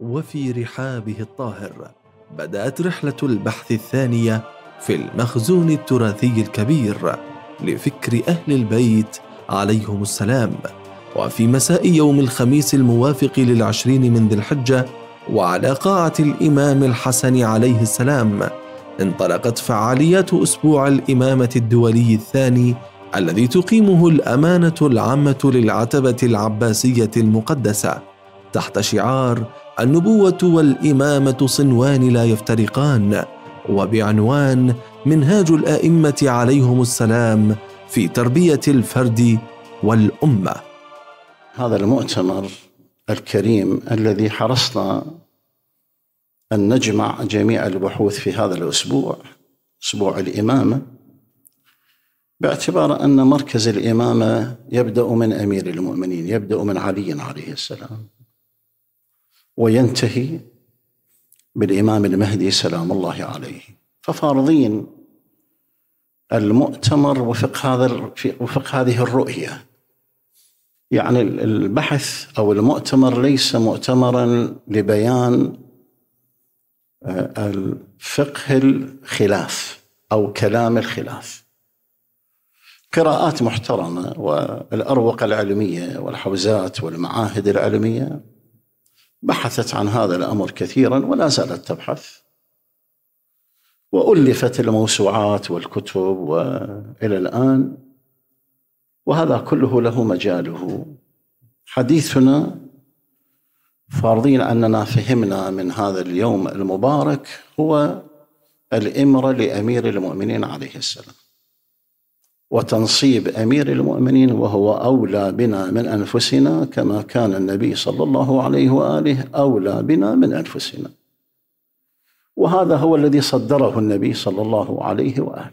وفي رحابه الطاهر بدأت رحلة البحث الثانية في المخزون التراثي الكبير لفكر أهل البيت عليهم السلام وفي مساء يوم الخميس الموافق للعشرين من ذي الحجة وعلى قاعة الإمام الحسن عليه السلام انطلقت فعاليات أسبوع الإمامة الدولي الثاني الذي تقيمه الأمانة العامة للعتبة العباسية المقدسة تحت شعار النبوة والإمامة صنوان لا يفترقان وبعنوان منهاج الائمه عليهم السلام في تربيه الفرد والامه. هذا المؤتمر الكريم الذي حرصنا ان نجمع جميع البحوث في هذا الاسبوع اسبوع الامامه باعتبار ان مركز الامامه يبدا من امير المؤمنين يبدا من علي عليه السلام وينتهي بالإمام المهدي سلام الله عليه ففارضين المؤتمر وفق هذا وفق هذه الرؤية يعني البحث أو المؤتمر ليس مؤتمرا لبيان آه، الفقه الخلاف أو كلام الخلاف قراءات محترمة والأروقة العلمية والحوزات والمعاهد العلمية بحثت عن هذا الامر كثيرا ولا زالت تبحث والفت الموسوعات والكتب والى الان وهذا كله له مجاله حديثنا فارضين اننا فهمنا من هذا اليوم المبارك هو الامره لامير المؤمنين عليه السلام وتنصيب امير المؤمنين وهو اولى بنا من انفسنا كما كان النبي صلى الله عليه واله اولى بنا من انفسنا. وهذا هو الذي صدره النبي صلى الله عليه واله.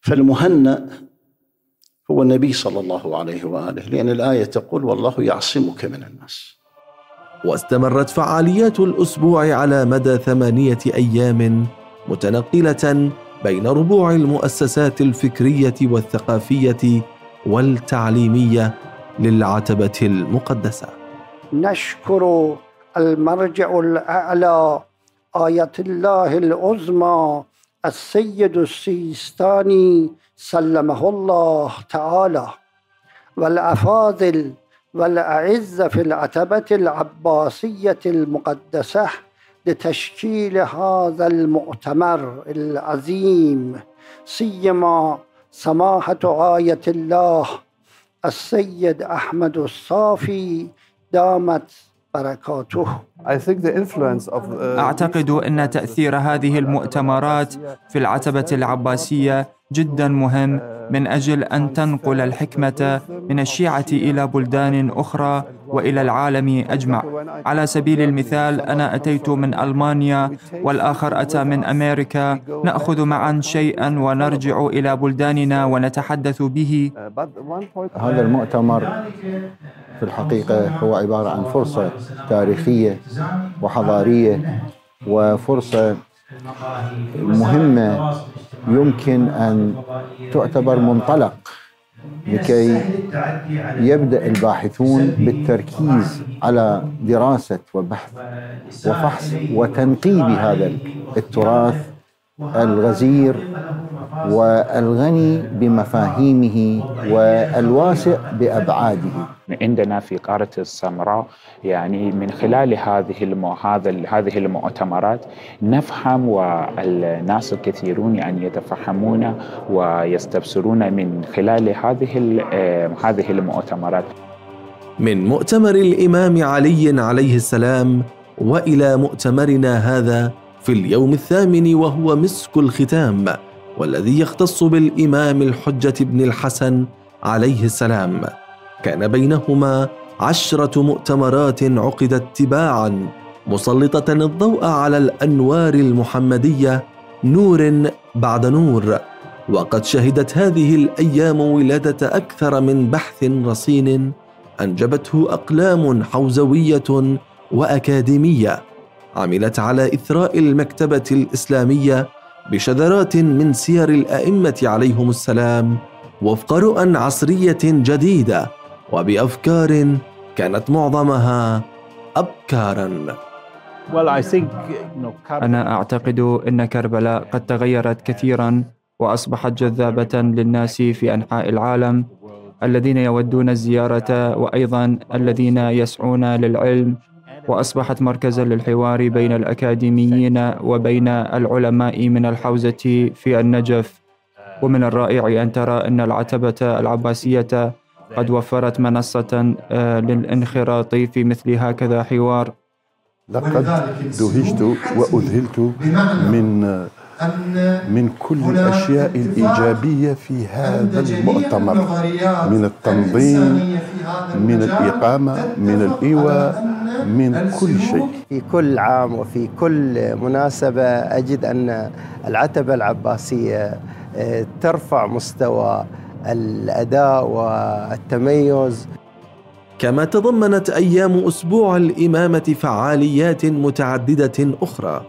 فالمهنأ هو النبي صلى الله عليه واله لان الايه تقول والله يعصمك من الناس. واستمرت فعاليات الاسبوع على مدى ثمانيه ايام متنقله بين ربوع المؤسسات الفكريه والثقافيه والتعليميه للعتبه المقدسه. نشكر المرجع الاعلى ايه الله العظمى السيد السيستاني سلمه الله تعالى والافاضل والاعز في العتبه العباسيه المقدسه لتشكيل هذا المؤتمر العظيم سيما سماحة آية الله السيد أحمد الصافي دامت Uh, أعتقد أن تأثير هذه المؤتمرات في العتبة العباسية جدا مهم من أجل أن تنقل الحكمة من الشيعة إلى بلدان أخرى وإلى العالم أجمع على سبيل المثال أنا أتيت من ألمانيا والآخر أتى من أمريكا نأخذ معا شيئا ونرجع إلى بلداننا ونتحدث به هذا المؤتمر في الحقيقة هو عبارة عن فرصة تاريخية وحضارية وفرصة مهمة يمكن أن تعتبر منطلق لكي يبدأ الباحثون بالتركيز على دراسة وبحث وفحص وتنقيب هذا التراث الغزير والغني بمفاهيمه والواسع بابعاده. عندنا في قاره السمراء يعني من خلال هذه المو... هذا هذه المؤتمرات نفهم والناس الكثيرون يعني يتفهمون ويستبصرون من خلال هذه هذه المؤتمرات. من مؤتمر الامام علي عليه السلام والى مؤتمرنا هذا في اليوم الثامن وهو مسك الختام والذي يختص بالامام الحجه بن الحسن عليه السلام كان بينهما عشره مؤتمرات عقدت تباعا مسلطه الضوء على الانوار المحمديه نور بعد نور وقد شهدت هذه الايام ولاده اكثر من بحث رصين انجبته اقلام حوزويه واكاديميه عملت على إثراء المكتبة الإسلامية بشذرات من سير الأئمة عليهم السلام وفق رؤى عصرية جديدة وبأفكار كانت معظمها أبكارا أنا أعتقد أن كربلاء قد تغيرت كثيرا وأصبحت جذابة للناس في أنحاء العالم الذين يودون الزيارة وأيضا الذين يسعون للعلم وأصبحت مركزا للحوار بين الأكاديميين وبين العلماء من الحوزة في النجف ومن الرائع أن ترى أن العتبة العباسية قد وفرت منصة آه، للانخراط في مثل هكذا حوار لقد دهشت وأذهلت من من كل الأشياء الإيجابية في هذا المؤتمر من التنظيم من الإقامة من الإيواء من كل شيء في كل عام وفي كل مناسبة أجد أن العتبة العباسية آه، ترفع مستوى الأداء والتميز كما تضمنت أيام أسبوع الإمامة فعاليات متعددة أخرى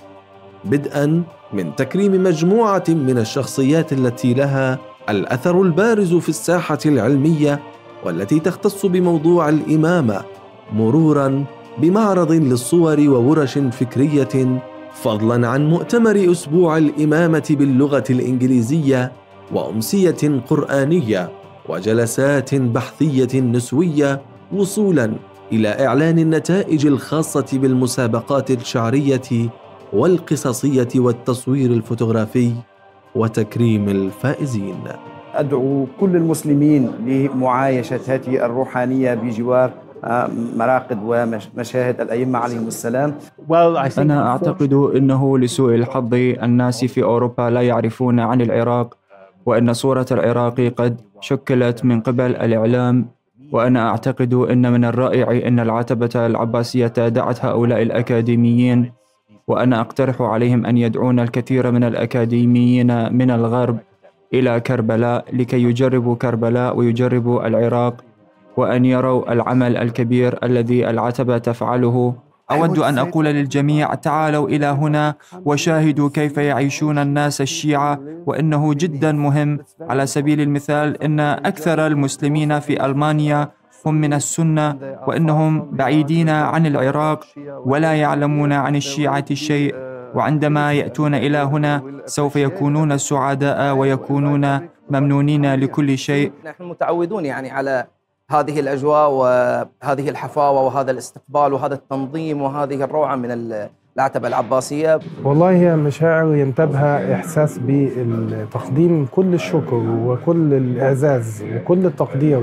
بدءا من تكريم مجموعه من الشخصيات التي لها الاثر البارز في الساحه العلميه والتي تختص بموضوع الامامه مرورا بمعرض للصور وورش فكريه فضلا عن مؤتمر اسبوع الامامه باللغه الانجليزيه وامسيه قرانيه وجلسات بحثيه نسويه وصولا الى اعلان النتائج الخاصه بالمسابقات الشعريه والقصصيه والتصوير الفوتوغرافي وتكريم الفائزين. ادعو كل المسلمين لمعايشه هذه الروحانيه بجوار آه، مراقد ومشاهد الأئمة عليهم السلام أنا أعتقد أنه لسوء الحظ الناس في أوروبا لا يعرفون عن العراق وأن صورة العراق قد شكلت من قبل الإعلام وأنا أعتقد أن من الرائع أن العتبة العباسية دعت هؤلاء الأكاديميين وأنا أقترح عليهم أن يدعون الكثير من الأكاديميين من الغرب إلى كربلاء لكي يجربوا كربلاء ويجربوا العراق وأن يروا العمل الكبير الذي العتبة تفعله أود أن أقول للجميع تعالوا إلى هنا وشاهدوا كيف يعيشون الناس الشيعة وإنه جدا مهم على سبيل المثال إن أكثر المسلمين في ألمانيا كفهم من السنة وإنهم بعيدين عن العراق ولا يعلمون عن الشيعة شيء وعندما يأتون إلى هنا سوف يكونون سعداء ويكونون ممنونين لكل شيء نحن متعودون يعني على هذه الأجواء وهذه الحفاوة وهذا الاستقبال وهذا التنظيم وهذه الروعة من العتبة العباسية والله هي مشاعر ينتابها إحساس بتقديم كل الشكر وكل الإعزاز وكل التقدير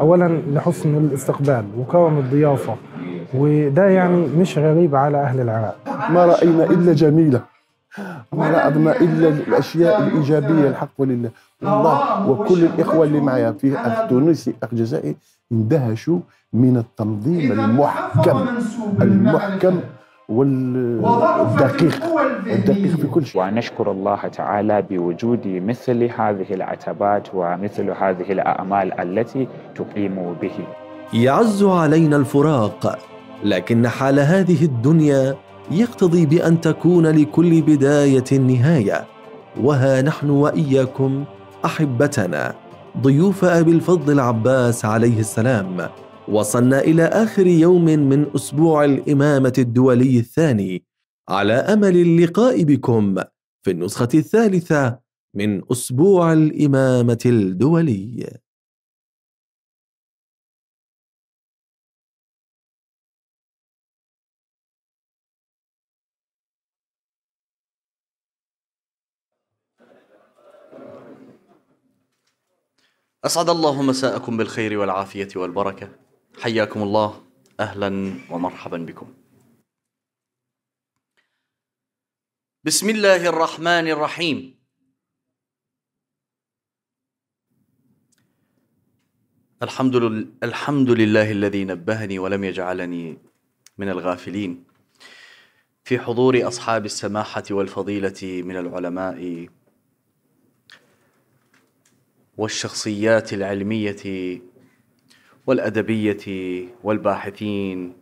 أولا لحسن الاستقبال وكرم الضيافة وده يعني مش غريب على أهل العراق ما رأينا إلا جميلة ما رأينا إلا الأشياء الإيجابية الحق لله والله وكل الإخوة اللي معايا في أخ تونسي أخ جزائري اندهشوا من التنظيم المحكم المحكم والدقيق الدقيق في كل شيء ونشكر الله تعالى بوجود مثل هذه العتبات ومثل هذه الأعمال التي تقيم به يعز علينا الفراق لكن حال هذه الدنيا يقتضي بأن تكون لكل بداية نهاية وها نحن وإياكم أحبتنا ضيوف أبي الفضل العباس عليه السلام وصلنا إلى آخر يوم من أسبوع الإمامة الدولي الثاني على أمل اللقاء بكم في النسخة الثالثة من أسبوع الإمامة الدولي أسعد الله مساءكم بالخير والعافية والبركة حياكم الله اهلا ومرحبا بكم. بسم الله الرحمن الرحيم. الحمد لله الحمد لله الذي نبهني ولم يجعلني من الغافلين. في حضور اصحاب السماحه والفضيله من العلماء والشخصيات العلميه والادبيه والباحثين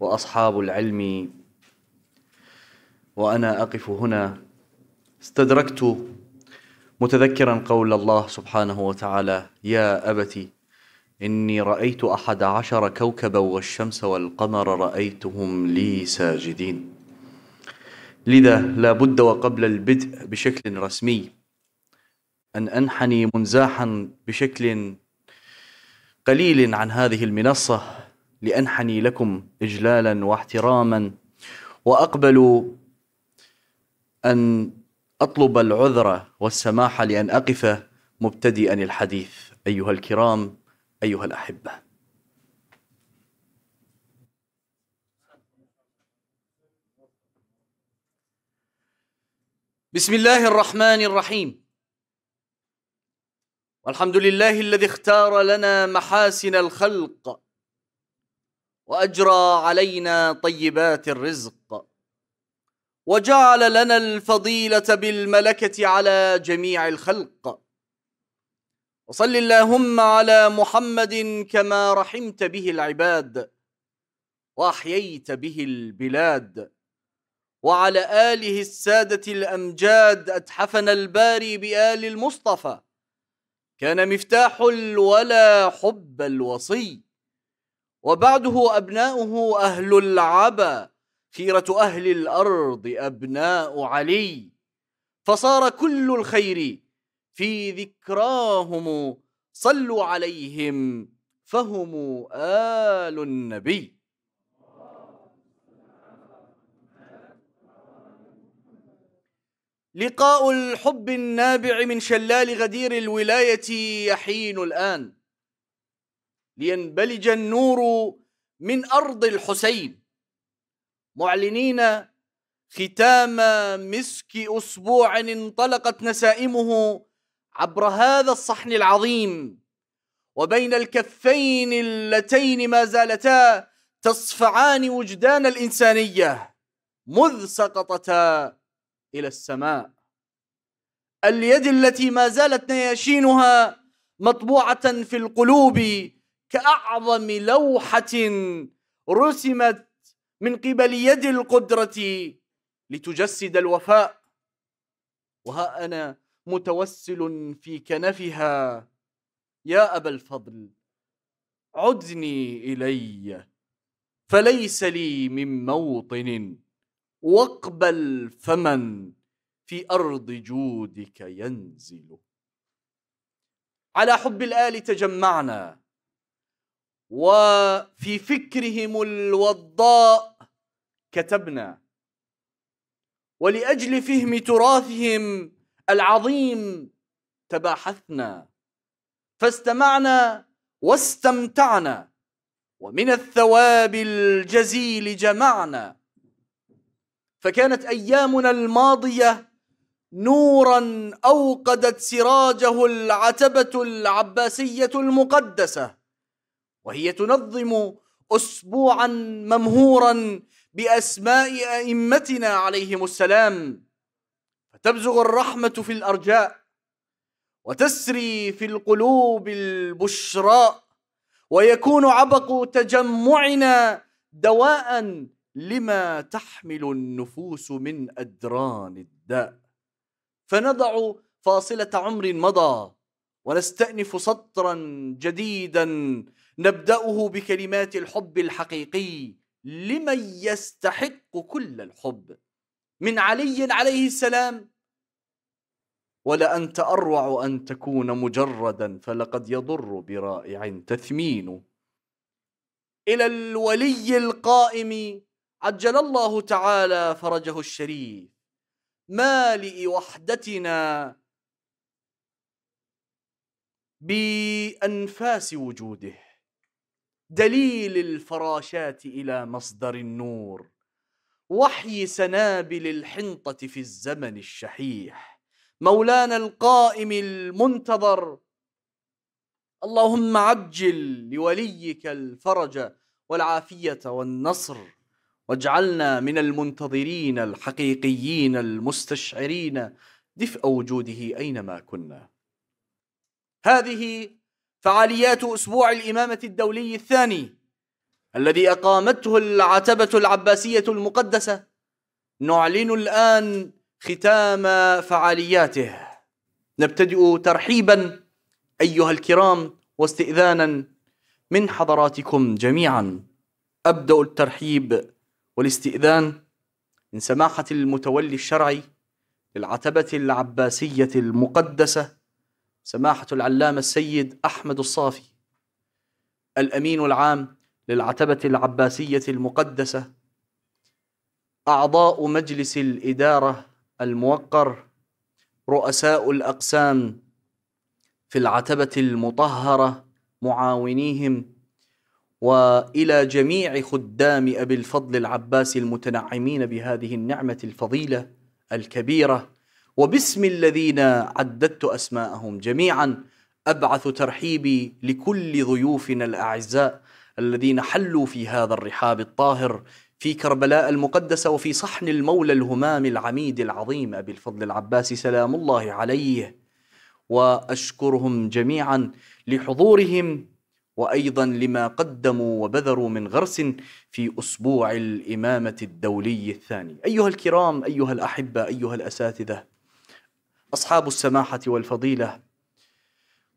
واصحاب العلم وانا اقف هنا استدركت متذكرا قول الله سبحانه وتعالى يا ابت اني رايت احد عشر كوكبا والشمس والقمر رايتهم لي ساجدين لذا لا بد وقبل البدء بشكل رسمي ان انحني منزاحا بشكل قليل عن هذه المنصة لأنحني لكم إجلالا واحتراما وأقبل أن أطلب العذر والسماح لأن أقف مبتدئا الحديث أيها الكرام أيها الأحبة بسم الله الرحمن الرحيم والحمد لله الذي اختار لنا محاسن الخلق واجرى علينا طيبات الرزق وجعل لنا الفضيله بالملكه على جميع الخلق وصل اللهم على محمد كما رحمت به العباد واحييت به البلاد وعلى اله الساده الامجاد اتحفنا الباري بال المصطفى كان مفتاح الولا حب الوصي وبعده أبناؤه أهل العبا خيرة أهل الأرض أبناء علي فصار كل الخير في ذكراهم صلوا عليهم فهم آل النبي لقاء الحب النابع من شلال غدير الولاية يحين الآن لينبلج النور من أرض الحسين معلنين ختام مسك أسبوع انطلقت نسائمه عبر هذا الصحن العظيم وبين الكفين اللتين ما زالتا تصفعان وجدان الإنسانية مذ سقطتا إلى السماء اليد التي ما زالت نياشينها مطبوعة في القلوب كأعظم لوحة رسمت من قبل يد القدرة لتجسد الوفاء وها أنا متوسل في كنفها يا أبا الفضل عدني إلي فليس لي من موطن واقبل فمن في أرض جودك ينزل على حب الآل تجمعنا وفي فكرهم الوضاء كتبنا ولأجل فهم تراثهم العظيم تباحثنا فاستمعنا واستمتعنا ومن الثواب الجزيل جمعنا فكانت ايامنا الماضيه نورا اوقدت سراجه العتبه العباسيه المقدسه وهي تنظم اسبوعا ممهورا باسماء ائمتنا عليهم السلام فتبزغ الرحمه في الارجاء وتسري في القلوب البشراء ويكون عبق تجمعنا دواء لما تحمل النفوس من أدران الداء فنضع فاصلة عمر مضى ونستأنف سطرا جديدا نبدأه بكلمات الحب الحقيقي لمن يستحق كل الحب من علي عليه السلام ولأنت أروع أن تكون مجردا فلقد يضر برائع تثمين إلى الولي القائم عجل الله تعالى فرجه الشريف مالئ وحدتنا بأنفاس وجوده دليل الفراشات إلى مصدر النور وحي سنابل الحنطة في الزمن الشحيح مولانا القائم المنتظر اللهم عجل لوليك الفرج والعافية والنصر واجعلنا من المنتظرين الحقيقيين المستشعرين دفء وجوده أينما كنا هذه فعاليات أسبوع الإمامة الدولي الثاني الذي أقامته العتبة العباسية المقدسة نعلن الآن ختام فعالياته نبتدئ ترحيبا أيها الكرام واستئذانا من حضراتكم جميعا أبدأ الترحيب والاستئذان من سماحة المتولي الشرعي للعتبة العباسية المقدسة سماحة العلامة السيد أحمد الصافي الأمين العام للعتبة العباسية المقدسة أعضاء مجلس الإدارة الموقر رؤساء الأقسام في العتبة المطهرة معاونيهم والى جميع خدام ابي الفضل العباس المتنعمين بهذه النعمه الفضيله الكبيره وباسم الذين عددت اسماءهم جميعا ابعث ترحيبي لكل ضيوفنا الاعزاء الذين حلوا في هذا الرحاب الطاهر في كربلاء المقدسه وفي صحن المولى الهمام العميد العظيم ابي الفضل العباس سلام الله عليه واشكرهم جميعا لحضورهم وأيضا لما قدموا وبذروا من غرس في أسبوع الإمامة الدولي الثاني أيها الكرام أيها الأحبة أيها الأساتذة أصحاب السماحة والفضيلة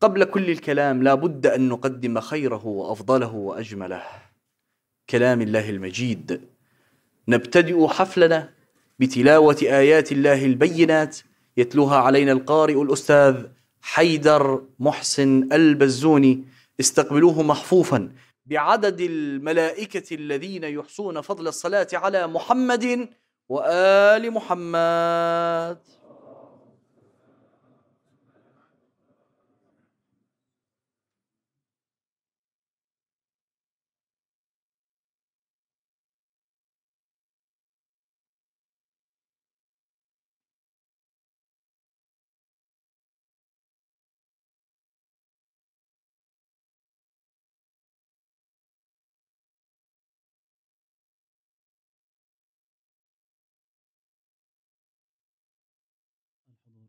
قبل كل الكلام لا بد أن نقدم خيره وأفضله وأجمله كلام الله المجيد نبتدئ حفلنا بتلاوة آيات الله البينات يتلوها علينا القارئ الأستاذ حيدر محسن البزوني استقبلوه محفوفا بعدد الملائكة الذين يحصون فضل الصلاة على محمد وآل محمد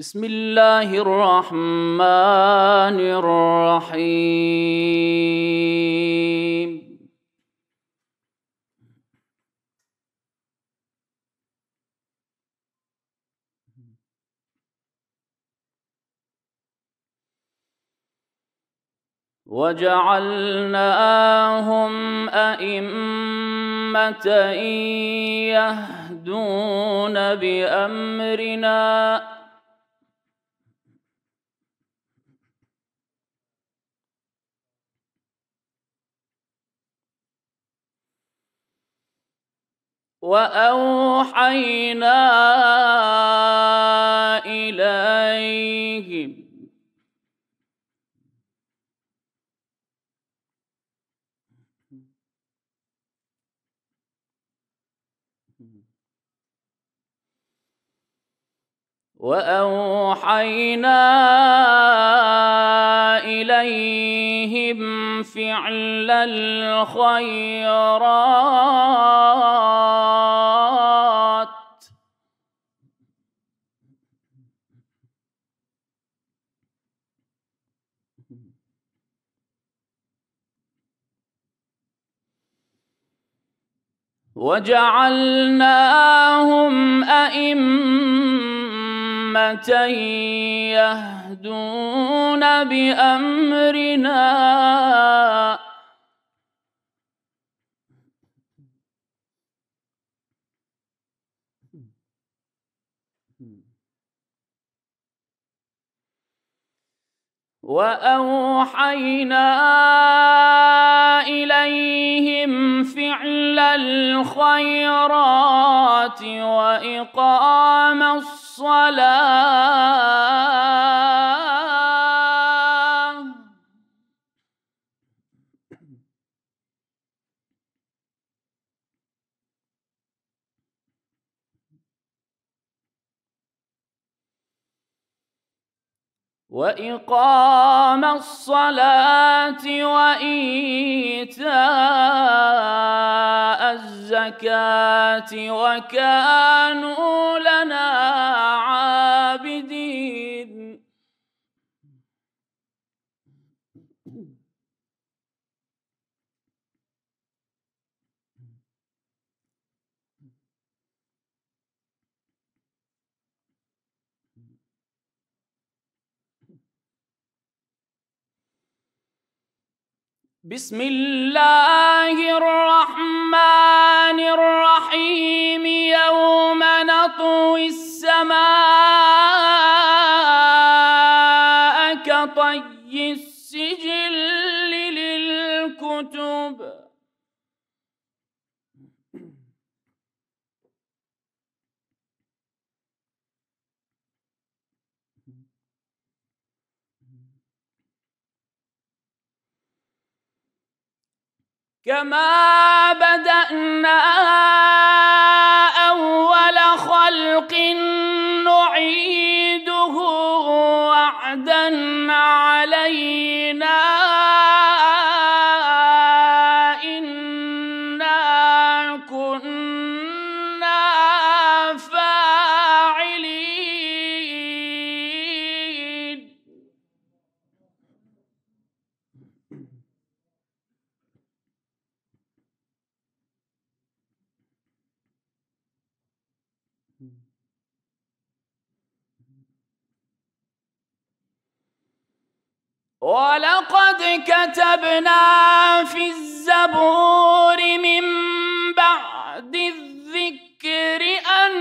بسم الله الرحمن الرحيم وجعلناهم أئمة يهدون بأمرنا واوحينا اليهم واوحينا اليهم فعل الخيرات وجعلناهم ائمه أمة يهدون بأمرنا واوحينا اليهم فعل الخيرات واقام الصلاه الصلاه واقام الصلاه وايتاء الزكاه وكانوا لنا عابدين بسم الله الرحمن الرحيم يوم نطوي السماء كما بدأنا أول خلق نعيده وعدا علينا ولقد كتبنا في الزبور من بعد الذكر أن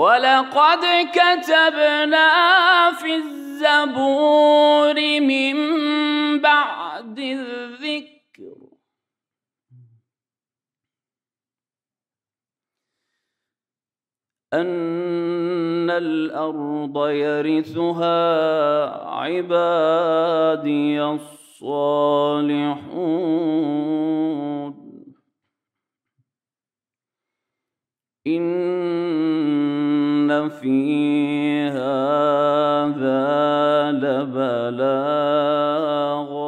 ولقد كتبنا في الزبور من بعد الذكر أن الأرض يرثها عبادي الصالحون إن في هذا لبلاغا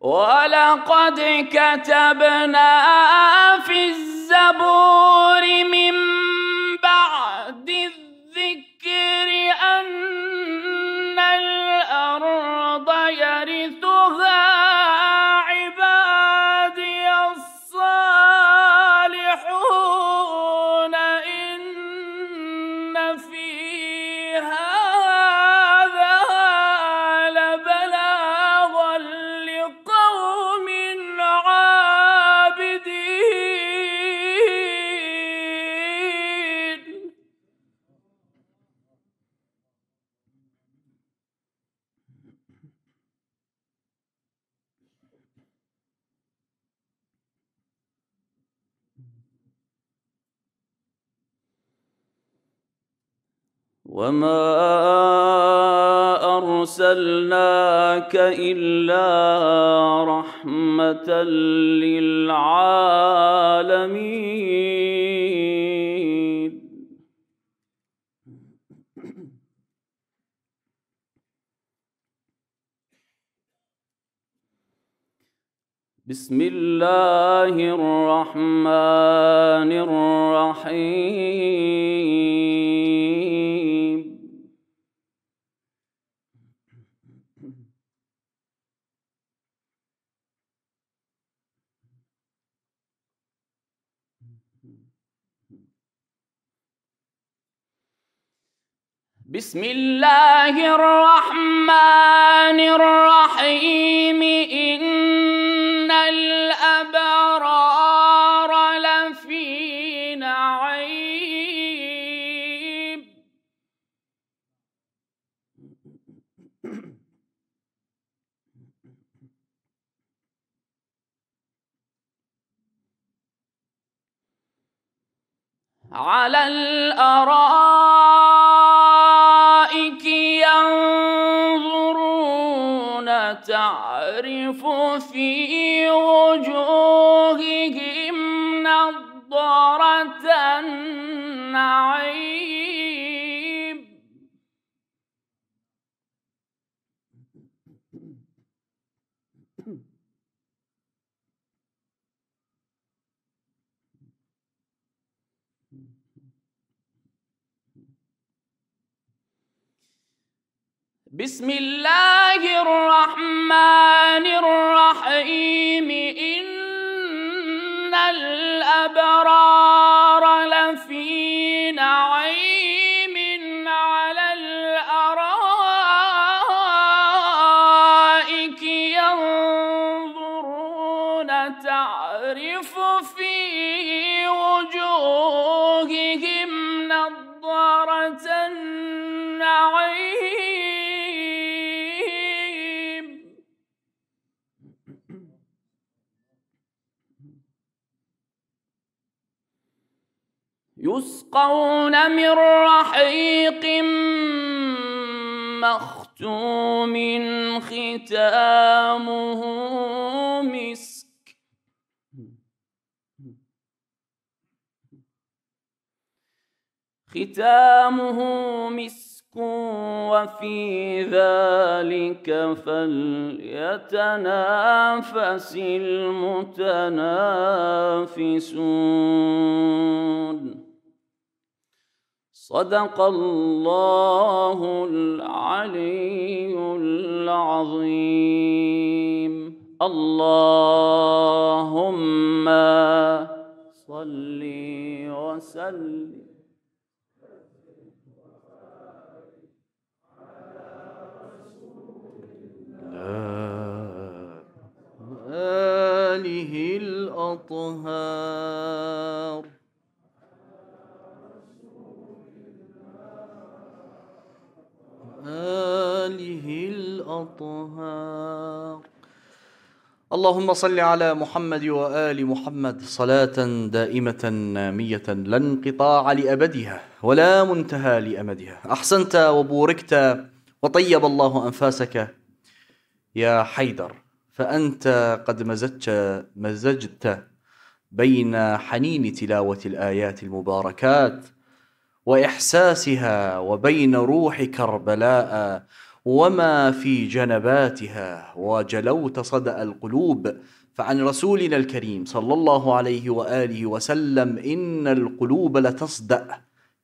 ولقد كتبنا في الزبور من بعد بأن وما ارسلناك الا رحمه للعالمين بسم الله الرحمن الرحيم بسم الله الرحمن الرحيم إن الأبرار على الارائك ينظرون تعرف في وجوههم نضره النعيم بسم الله الرحمن الرحيم إن الأبرار لفي نعيم يسقون من رحيق مختوم ختامه مسك ختامه مسك وفي ذلك فليتنافس المتنافسون صدق الله العلي العظيم اللهم صل وسلم آله الأطهار الأطهار اللهم صل على محمد وآل محمد صلاة دائمة نامية لا انقطاع لأبدها ولا منتهى لأمدها أحسنت وبوركت وطيب الله أنفاسك يا حيدر فأنت قد مزجت مزجت بين حنين تلاوة الآيات المباركات وإحساسها وبين روح كربلاء وما في جنباتها وجلوت صدأ القلوب فعن رسولنا الكريم صلى الله عليه واله وسلم ان القلوب لتصدأ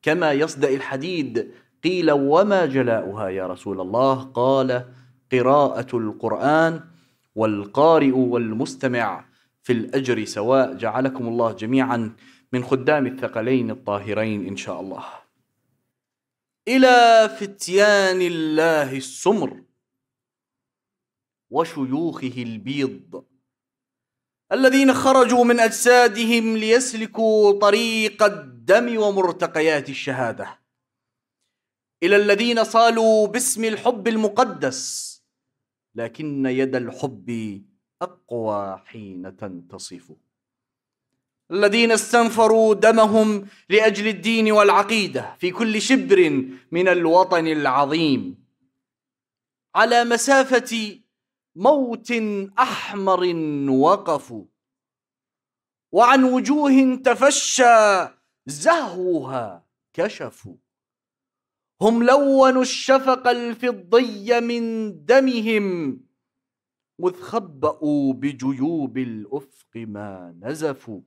كما يصدأ الحديد قيل وما جلاؤها يا رسول الله قال قراءة القرآن والقارئ والمستمع في الأجر سواء جعلكم الله جميعا من خدام الثقلين الطاهرين إن شاء الله إلى فتيان الله السمر وشيوخه البيض الذين خرجوا من أجسادهم ليسلكوا طريق الدم ومرتقيات الشهادة إلى الذين صالوا باسم الحب المقدس لكن يد الحب أقوى حين تنتصفه الذين استنفروا دمهم لأجل الدين والعقيدة في كل شبر من الوطن العظيم على مسافة موت أحمر وقفوا وعن وجوه تفشى زهوها كشفوا هم لونوا الشفق الفضي من دمهم مذ خبأوا بجيوب الأفق ما نزفوا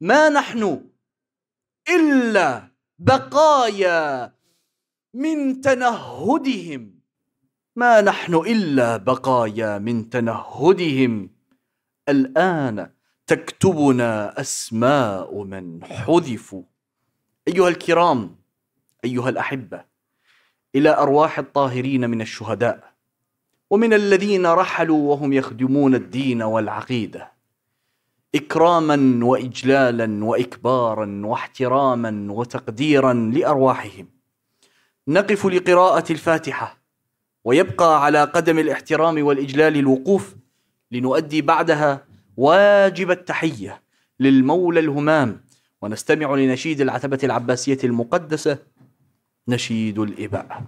ما نحن إلا بقايا من تنهدهم ما نحن إلا بقايا من تنهدهم الآن تكتبنا أسماء من حذفوا أيها الكرام أيها الأحبة إلى أرواح الطاهرين من الشهداء ومن الذين رحلوا وهم يخدمون الدين والعقيده اكراما واجلالا واكبارا واحتراما وتقديرا لارواحهم نقف لقراءه الفاتحه ويبقى على قدم الاحترام والاجلال الوقوف لنؤدي بعدها واجب التحيه للمولى الهمام ونستمع لنشيد العتبه العباسيه المقدسه نشيد الاباء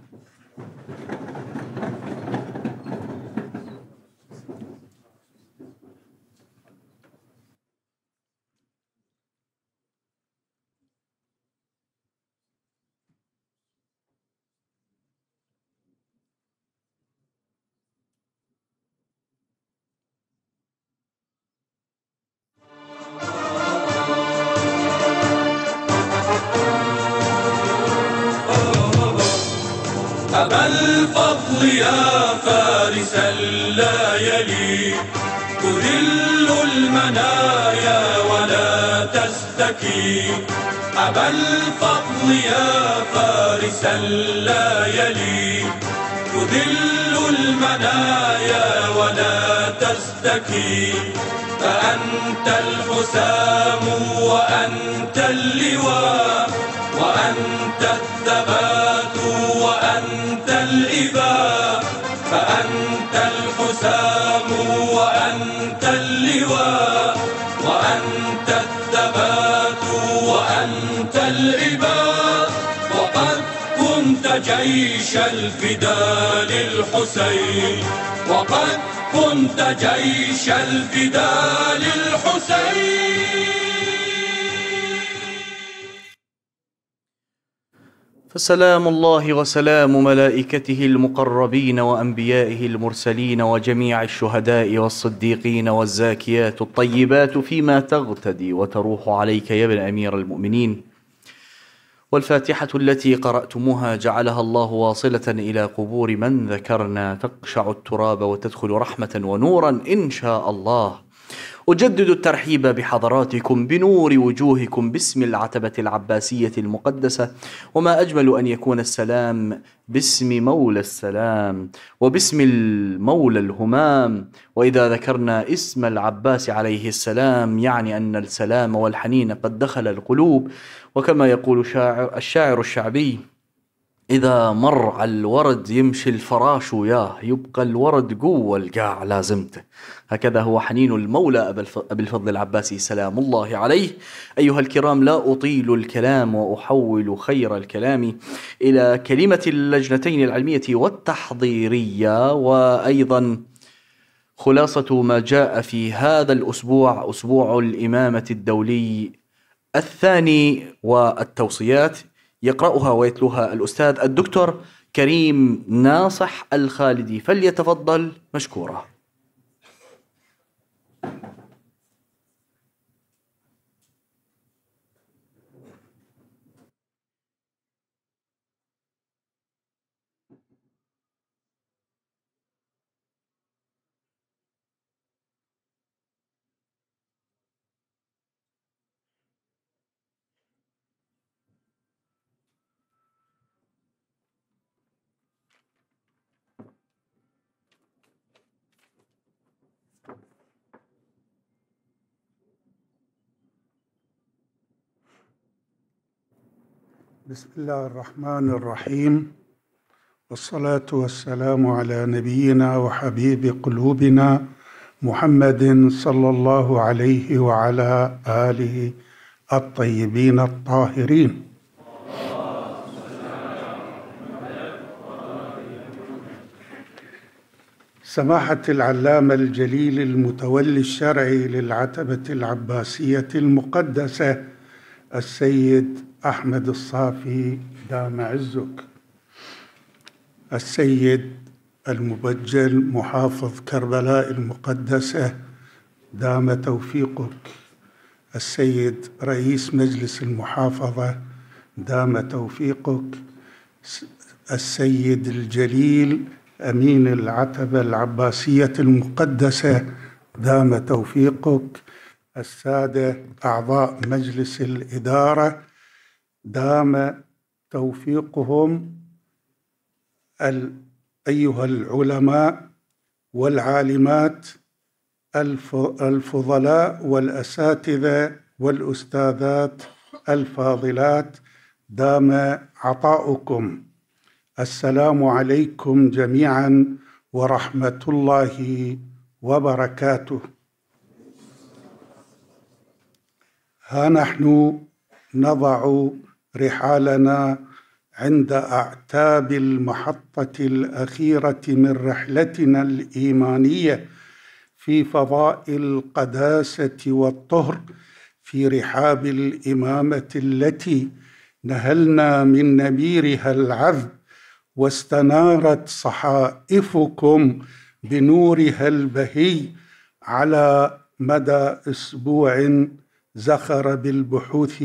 تبتكي فأنت الحسام وأنت اللواء وأنت الثبات وأنت الإباء فأنت الحسام وأنت اللواء وأنت الثبات وأنت الإباء وقد كنت جيش الفداء للحسين وقد كنت جيش الفداء للحسين فسلام الله وسلام ملائكته المقربين وأنبيائه المرسلين وجميع الشهداء والصديقين والزاكيات الطيبات فيما تغتدي وتروح عليك يا ابن أمير المؤمنين والفاتحة التي قرأتموها جعلها الله واصلة إلى قبور من ذكرنا تقشع التراب وتدخل رحمة ونورا إن شاء الله أجدد الترحيب بحضراتكم بنور وجوهكم باسم العتبة العباسية المقدسة وما أجمل أن يكون السلام باسم مولى السلام وباسم المولى الهمام وإذا ذكرنا اسم العباس عليه السلام يعني أن السلام والحنين قد دخل القلوب وكما يقول شاعر الشاعر الشعبي إذا مر على الورد يمشي الفراش وياه يبقى الورد قوة القاع لازمته هكذا هو حنين المولى أبي الفضل العباسي سلام الله عليه أيها الكرام لا أطيل الكلام وأحول خير الكلام إلى كلمة اللجنتين العلمية والتحضيرية وأيضا خلاصة ما جاء في هذا الأسبوع أسبوع الإمامة الدولي الثاني والتوصيات يقرأها ويتلوها الأستاذ الدكتور كريم ناصح الخالدي فليتفضل مشكورا بسم الله الرحمن الرحيم والصلاة والسلام على نبينا وحبيب قلوبنا محمد صلى الله عليه وعلى آله الطيبين الطاهرين سماحة العلامة الجليل المتولي الشرعي للعتبة العباسية المقدسة السيد أحمد الصافي دام عزك السيد المبجل محافظ كربلاء المقدسة دام توفيقك السيد رئيس مجلس المحافظة دام توفيقك السيد الجليل أمين العتبة العباسية المقدسة دام توفيقك السادة أعضاء مجلس الإدارة دام توفيقهم أيها العلماء والعالمات الفضلاء والأساتذة والأستاذات الفاضلات دام عطاؤكم السلام عليكم جميعا ورحمة الله وبركاته ها نحن نضع رحالنا عند اعتاب المحطه الاخيره من رحلتنا الايمانيه في فضاء القداسه والطهر في رحاب الامامه التي نهلنا من نبيرها العذب واستنارت صحائفكم بنورها البهي على مدى اسبوع زخر بالبحوث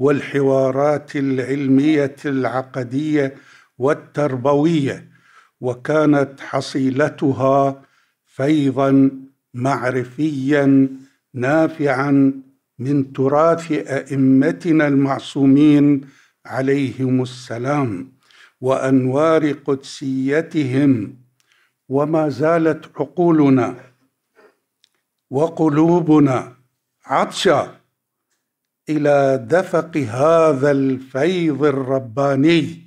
والحوارات العلميه العقديه والتربويه وكانت حصيلتها فيضا معرفيا نافعا من تراث ائمتنا المعصومين عليهم السلام وانوار قدسيتهم وما زالت عقولنا وقلوبنا عطشه الى دفق هذا الفيض الرباني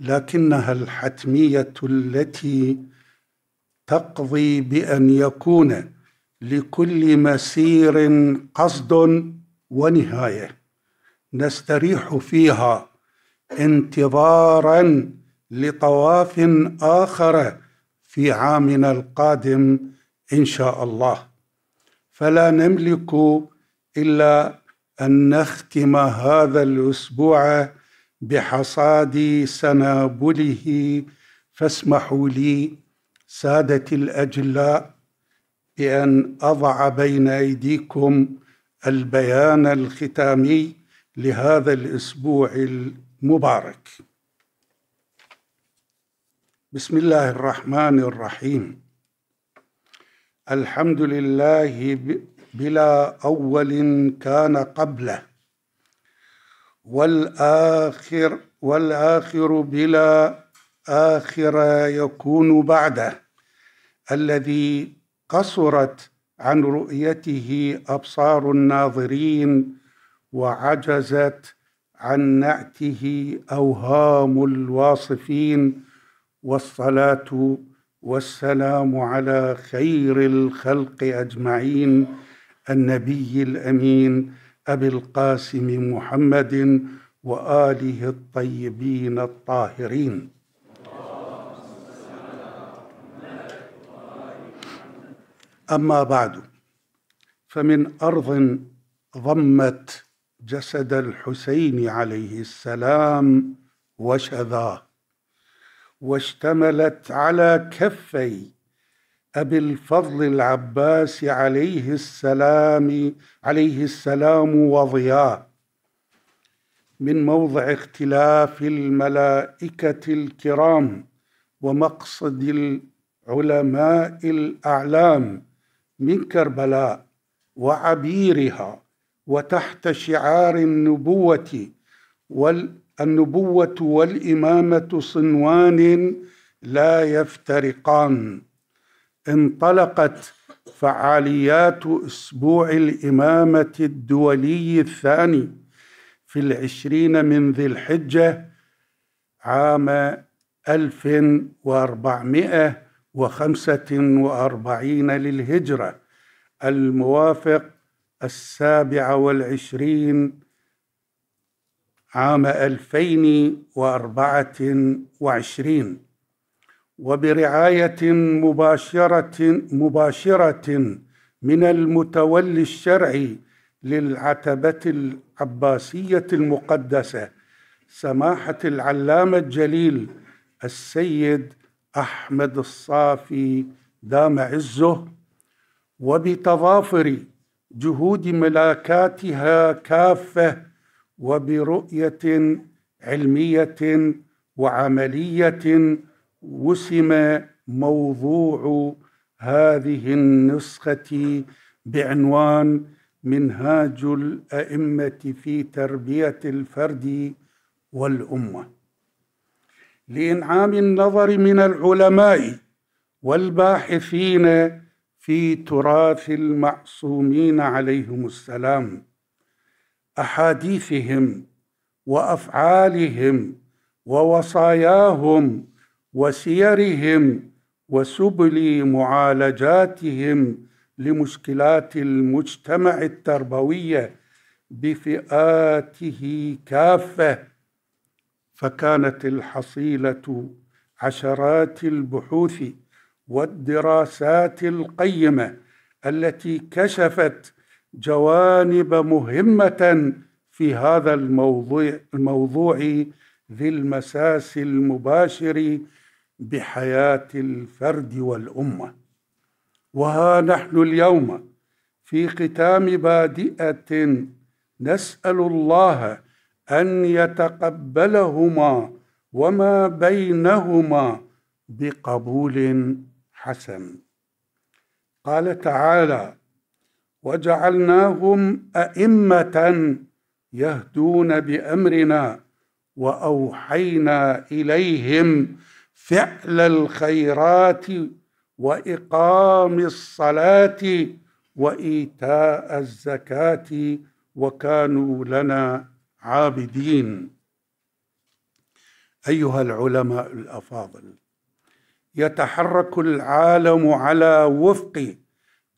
لكنها الحتميه التي تقضي بان يكون لكل مسير قصد ونهايه نستريح فيها انتظارا لطواف اخر في عامنا القادم ان شاء الله فلا نملك الا أن نختم هذا الأسبوع بحصاد سنابله فاسمحوا لي سادتي الأجلاء بأن أضع بين أيديكم البيان الختامي لهذا الأسبوع المبارك بسم الله الرحمن الرحيم الحمد لله بلا أول كان قبله والآخر والآخر بلا آخر يكون بعده الذي قصرت عن رؤيته أبصار الناظرين وعجزت عن نعته أوهام الواصفين والصلاة والسلام على خير الخلق أجمعين النبي الامين ابي القاسم محمد واله الطيبين الطاهرين اما بعد فمن ارض ضمت جسد الحسين عليه السلام وشذاه واشتملت على كفي أبي الفضل العباس عليه السلام عليه السلام وضياء من موضع اختلاف الملائكة الكرام ومقصد العلماء الأعلام من كربلاء وعبيرها وتحت شعار النبوة والنبوة والإمامة صنوان لا يفترقان انطلقت فعاليات أسبوع الإمامة الدولي الثاني في العشرين من ذي الحجة عام 1445 للهجرة الموافق السابع والعشرين عام 2024 وبرعايه مباشره مباشره من المتولي الشرعي للعتبه العباسيه المقدسه سماحه العلامه الجليل السيد احمد الصافي دام عزه وبتظافر جهود ملاكاتها كافه وبرؤيه علميه وعمليه وسم موضوع هذه النسخة بعنوان منهاج الأئمة في تربية الفرد والأمة لإنعام النظر من العلماء والباحثين في تراث المعصومين عليهم السلام احاديثهم وافعالهم ووصاياهم وسيرهم وسبل معالجاتهم لمشكلات المجتمع التربويه بفئاته كافه فكانت الحصيله عشرات البحوث والدراسات القيمه التي كشفت جوانب مهمه في هذا الموضوع الموضوع ذي المساس المباشر بحياه الفرد والامه وها نحن اليوم في ختام بادئه نسال الله ان يتقبلهما وما بينهما بقبول حسن قال تعالى وجعلناهم ائمه يهدون بامرنا واوحينا اليهم فعل الخيرات واقام الصلاه وايتاء الزكاه وكانوا لنا عابدين ايها العلماء الافاضل يتحرك العالم على وفق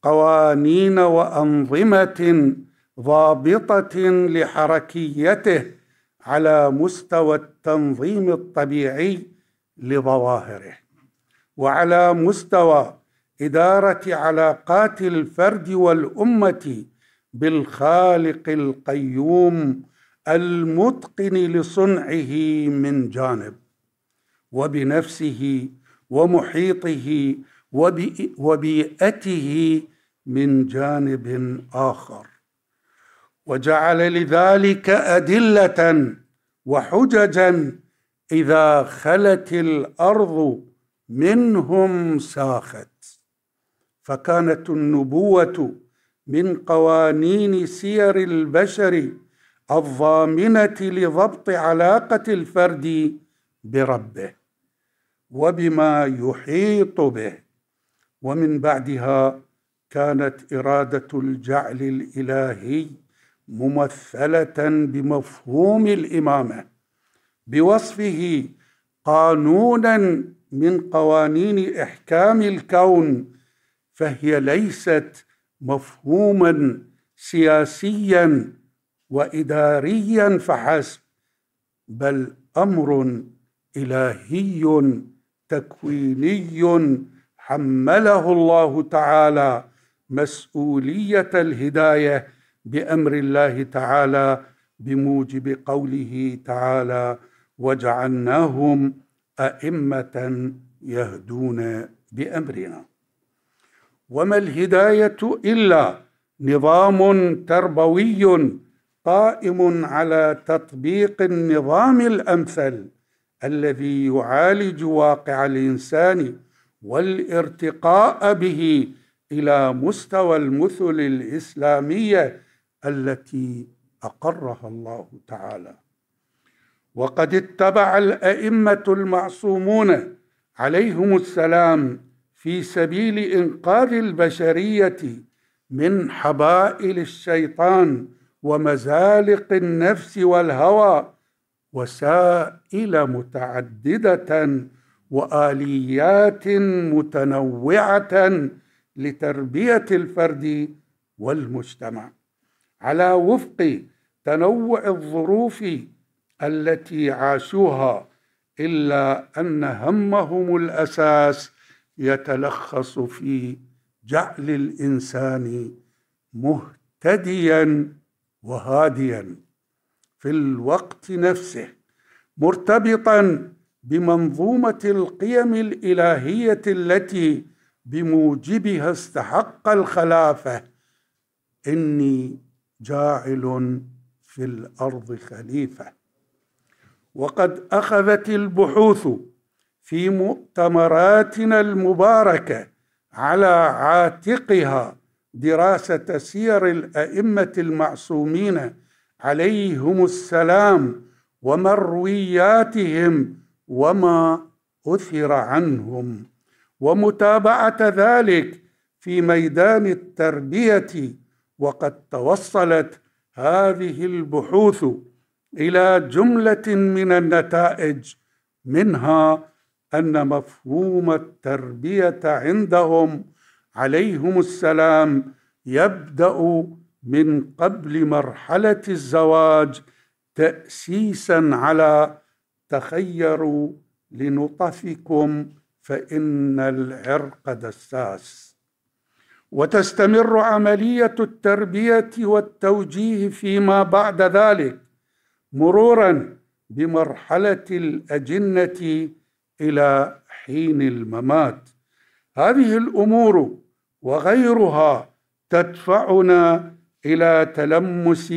قوانين وانظمه ضابطه لحركيته على مستوى التنظيم الطبيعي لظواهره وعلى مستوى اداره علاقات الفرد والامه بالخالق القيوم المتقن لصنعه من جانب وبنفسه ومحيطه وبيئته من جانب اخر وجعل لذلك ادله وحججا اذا خلت الارض منهم ساخت فكانت النبوه من قوانين سير البشر الضامنه لضبط علاقه الفرد بربه وبما يحيط به ومن بعدها كانت اراده الجعل الالهي ممثله بمفهوم الامامه بوصفه قانونا من قوانين احكام الكون فهي ليست مفهوما سياسيا واداريا فحسب بل امر الهي تكويني حمله الله تعالى مسؤوليه الهدايه بامر الله تعالى بموجب قوله تعالى وجعلناهم أئمة يهدون بأمرنا وما الهداية إلا نظام تربوي قائم على تطبيق النظام الأمثل الذي يعالج واقع الإنسان والارتقاء به إلى مستوى المثل الإسلامية التي أقرها الله تعالى وقد اتبع الائمه المعصومون عليهم السلام في سبيل انقاذ البشريه من حبائل الشيطان ومزالق النفس والهوى وسائل متعدده واليات متنوعه لتربيه الفرد والمجتمع على وفق تنوع الظروف التي عاشوها الا ان همهم الاساس يتلخص في جعل الانسان مهتديا وهاديا في الوقت نفسه مرتبطا بمنظومه القيم الالهيه التي بموجبها استحق الخلافه اني جاعل في الارض خليفه وقد اخذت البحوث في مؤتمراتنا المباركه على عاتقها دراسه سير الائمه المعصومين عليهم السلام ومروياتهم وما اثر عنهم ومتابعه ذلك في ميدان التربيه وقد توصلت هذه البحوث الى جمله من النتائج منها ان مفهوم التربيه عندهم عليهم السلام يبدا من قبل مرحله الزواج تاسيسا على تخيروا لنطفكم فان العرق دساس وتستمر عمليه التربيه والتوجيه فيما بعد ذلك مرورا بمرحله الاجنه الى حين الممات هذه الامور وغيرها تدفعنا الى تلمس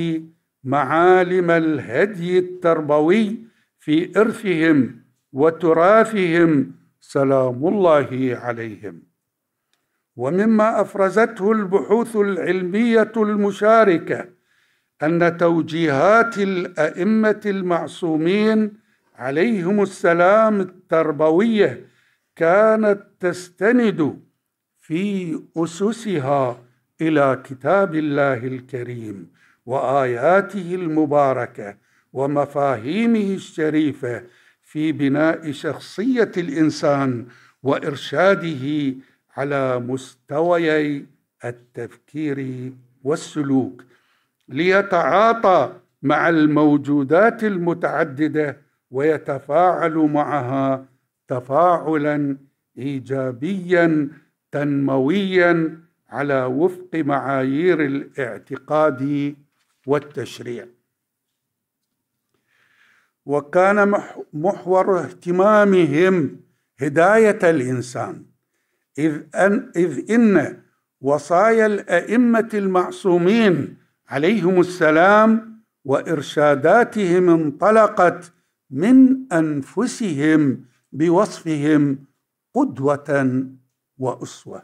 معالم الهدي التربوي في ارثهم وتراثهم سلام الله عليهم ومما افرزته البحوث العلميه المشاركه أن توجيهات الأئمة المعصومين عليهم السلام التربوية كانت تستند في أسسها إلى كتاب الله الكريم وآياته المباركة ومفاهيمه الشريفة في بناء شخصية الإنسان وإرشاده على مستويي التفكير والسلوك ليتعاطى مع الموجودات المتعدده ويتفاعل معها تفاعلا ايجابيا تنمويا على وفق معايير الاعتقاد والتشريع وكان محور اهتمامهم هدايه الانسان اذ ان اذ ان وصايا الائمه المعصومين عليهم السلام وارشاداتهم انطلقت من انفسهم بوصفهم قدوه واسوه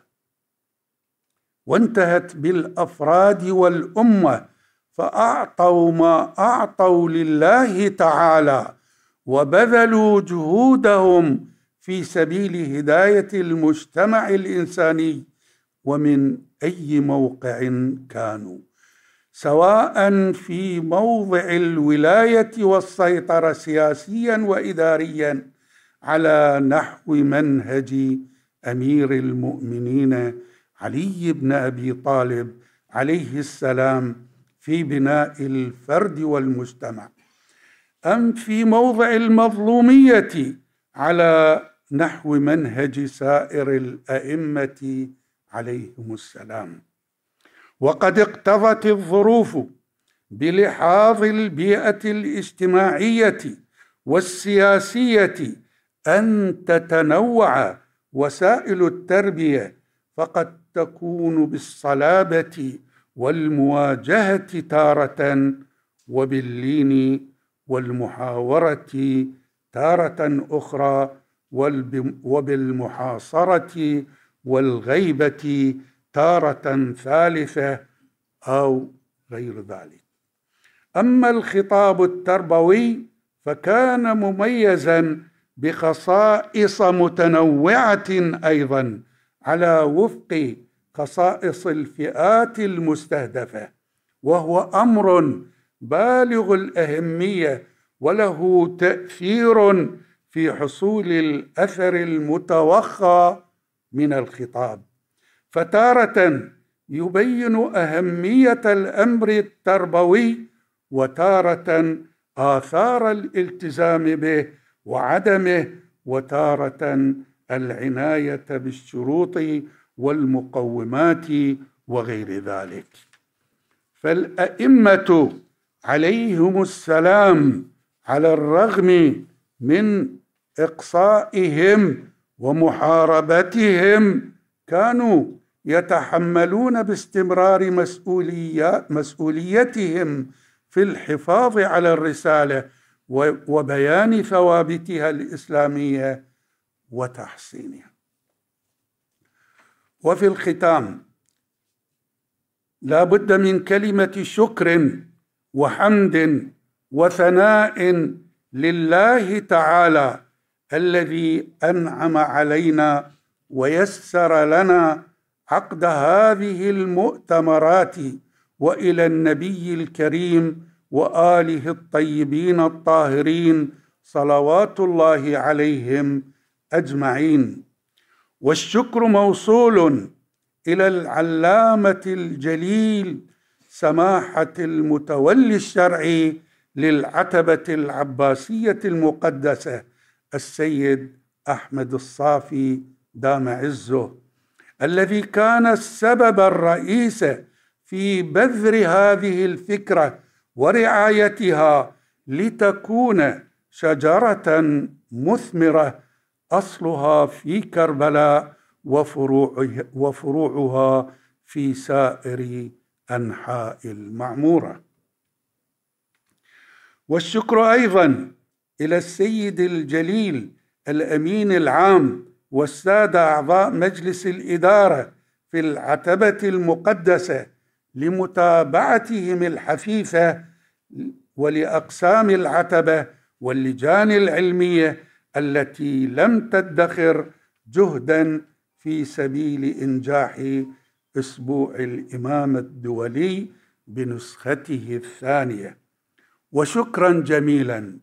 وانتهت بالافراد والامه فاعطوا ما اعطوا لله تعالى وبذلوا جهودهم في سبيل هدايه المجتمع الانساني ومن اي موقع كانوا سواء في موضع الولايه والسيطره سياسيا واداريا على نحو منهج امير المؤمنين علي بن ابي طالب عليه السلام في بناء الفرد والمجتمع ام في موضع المظلوميه على نحو منهج سائر الائمه عليهم السلام وقد اقتضت الظروف بلحاظ البيئة الاجتماعية والسياسية أن تتنوع وسائل التربية فقد تكون بالصلابة والمواجهة تارة وباللين والمحاورة تارة أخرى وبالمحاصرة والغيبة تارة ثالثة أو غير ذلك أما الخطاب التربوي فكان مميزا بخصائص متنوعة أيضا على وفق خصائص الفئات المستهدفة وهو أمر بالغ الأهمية وله تأثير في حصول الأثر المتوخى من الخطاب فتارة يبين أهمية الأمر التربوي وتارة آثار الالتزام به وعدمه وتارة العناية بالشروط والمقومات وغير ذلك فالأئمة عليهم السلام على الرغم من إقصائهم ومحاربتهم كانوا يتحملون باستمرار مسؤولية مسؤوليتهم في الحفاظ على الرسالة وبيان ثوابتها الإسلامية وتحسينها وفي الختام لا بد من كلمة شكر وحمد وثناء لله تعالى الذي أنعم علينا ويسر لنا عقد هذه المؤتمرات والى النبي الكريم واله الطيبين الطاهرين صلوات الله عليهم اجمعين والشكر موصول الى العلامه الجليل سماحه المتولي الشرعي للعتبه العباسيه المقدسه السيد احمد الصافي دام عزه الذي كان السبب الرئيس في بذر هذه الفكره ورعايتها لتكون شجره مثمره اصلها في كربلاء وفروعها في سائر انحاء المعموره والشكر ايضا الى السيد الجليل الامين العام والسادة أعضاء مجلس الإدارة في العتبة المقدسة لمتابعتهم الحثيثة ولأقسام العتبة واللجان العلمية التي لم تدخر جهدا في سبيل إنجاح أسبوع الإمام الدولي بنسخته الثانية وشكرا جميلا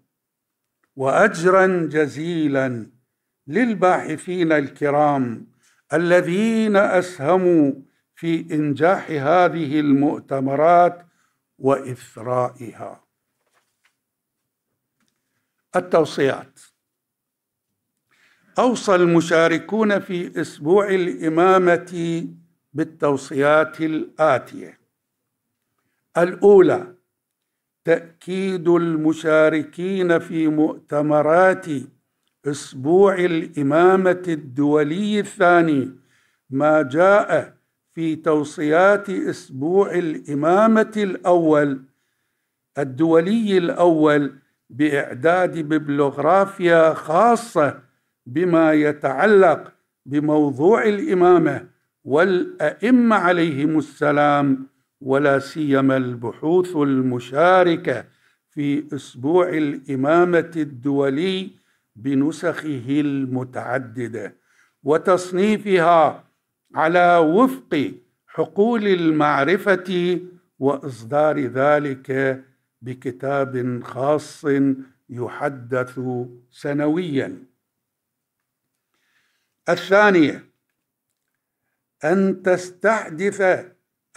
وأجرا جزيلا للباحثين الكرام الذين اسهموا في انجاح هذه المؤتمرات واثرائها التوصيات اوصى المشاركون في اسبوع الامامه بالتوصيات الاتيه الاولى تاكيد المشاركين في مؤتمرات أسبوع الإمامة الدولي الثاني ما جاء في توصيات أسبوع الإمامة الأول الدولي الأول بإعداد ببلوغرافيا خاصة بما يتعلق بموضوع الإمامة والأئمة عليهم السلام ولا سيما البحوث المشاركة في أسبوع الإمامة الدولي بنسخه المتعدده وتصنيفها على وفق حقول المعرفه واصدار ذلك بكتاب خاص يحدث سنويا الثانيه ان تستحدث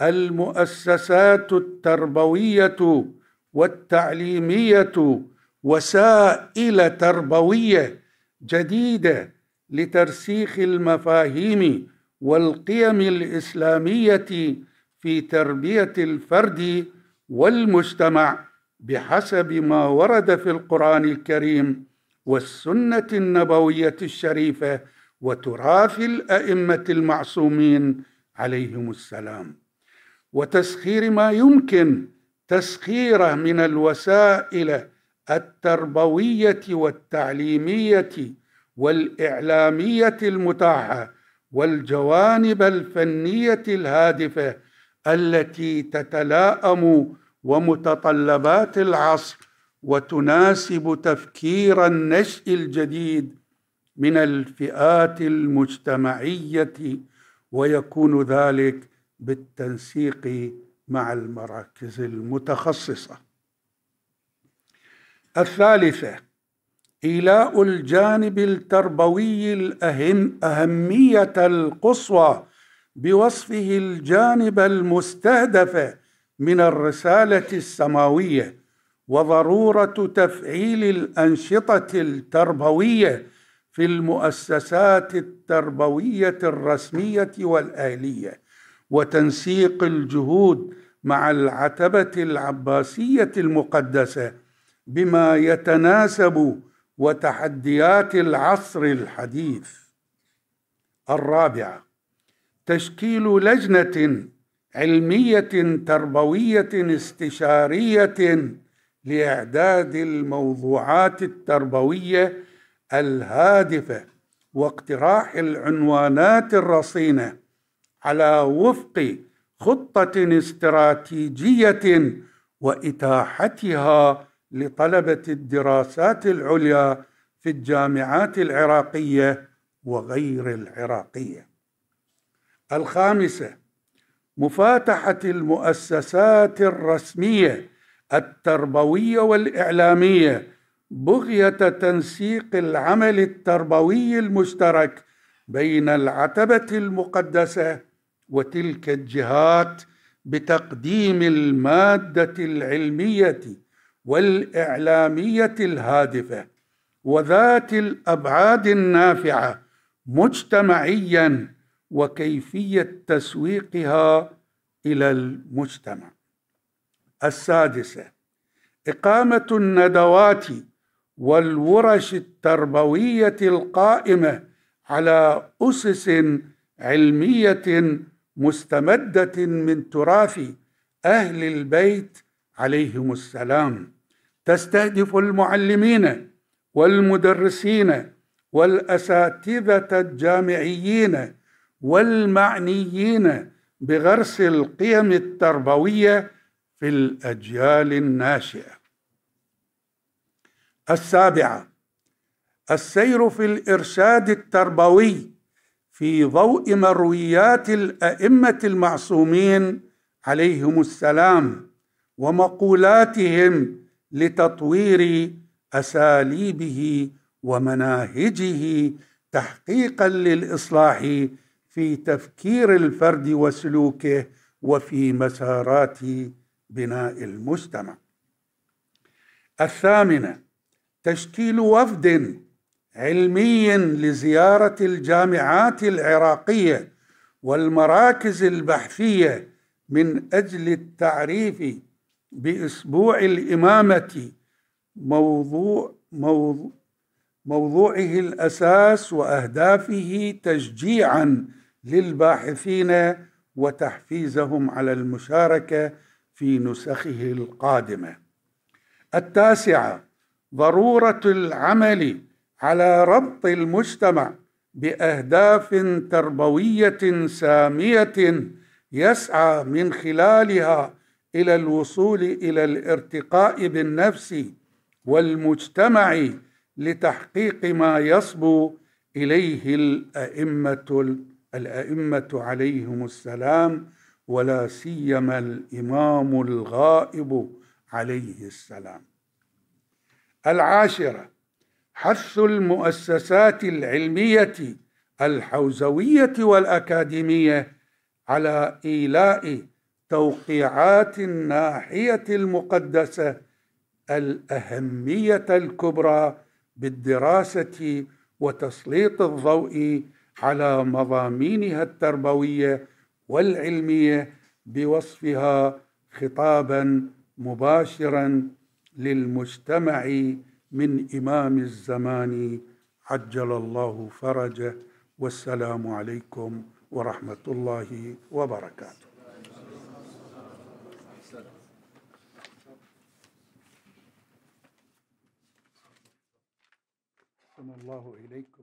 المؤسسات التربويه والتعليميه وسائل تربويه جديده لترسيخ المفاهيم والقيم الاسلاميه في تربيه الفرد والمجتمع بحسب ما ورد في القران الكريم والسنه النبويه الشريفه وتراث الائمه المعصومين عليهم السلام وتسخير ما يمكن تسخيره من الوسائل التربويه والتعليميه والاعلاميه المتاحه والجوانب الفنيه الهادفه التي تتلاءم ومتطلبات العصر وتناسب تفكير النشء الجديد من الفئات المجتمعيه ويكون ذلك بالتنسيق مع المراكز المتخصصه الثالثة إيلاء الجانب التربوي الأهم أهمية القصوى بوصفه الجانب المستهدف من الرسالة السماوية وضرورة تفعيل الأنشطة التربوية في المؤسسات التربوية الرسمية والآلية وتنسيق الجهود مع العتبة العباسية المقدسة بما يتناسب وتحديات العصر الحديث الرابعه تشكيل لجنه علميه تربويه استشاريه لاعداد الموضوعات التربويه الهادفه واقتراح العنوانات الرصينه على وفق خطه استراتيجيه واتاحتها لطلبه الدراسات العليا في الجامعات العراقيه وغير العراقيه الخامسه مفاتحه المؤسسات الرسميه التربويه والاعلاميه بغيه تنسيق العمل التربوي المشترك بين العتبه المقدسه وتلك الجهات بتقديم الماده العلميه والاعلاميه الهادفه وذات الابعاد النافعه مجتمعيا وكيفيه تسويقها الى المجتمع السادسه اقامه الندوات والورش التربويه القائمه على اسس علميه مستمده من تراث اهل البيت عليهم السلام تستهدف المعلمين والمدرسين والاساتذه الجامعيين والمعنيين بغرس القيم التربويه في الاجيال الناشئه السابعه السير في الارشاد التربوي في ضوء مرويات الائمه المعصومين عليهم السلام ومقولاتهم لتطوير اساليبه ومناهجه تحقيقا للاصلاح في تفكير الفرد وسلوكه وفي مسارات بناء المجتمع الثامنه تشكيل وفد علمي لزياره الجامعات العراقيه والمراكز البحثيه من اجل التعريف بأسبوع الإمامة موضوع, موضوعه الأساس وأهدافه تشجيعا للباحثين وتحفيزهم على المشاركة في نسخه القادمة التاسعة ضرورة العمل على ربط المجتمع باهداف تربويه ساميه يسعى من خلالها الى الوصول الى الارتقاء بالنفس والمجتمع لتحقيق ما يصبو اليه الائمه الائمه عليهم السلام ولا سيما الامام الغائب عليه السلام العاشره حث المؤسسات العلميه الحوزويه والاكاديميه على ايلاء توقيعات الناحيه المقدسه الاهميه الكبرى بالدراسه وتسليط الضوء على مضامينها التربويه والعلميه بوصفها خطابا مباشرا للمجتمع من امام الزمان عجل الله فرجه والسلام عليكم ورحمه الله وبركاته الله إليكم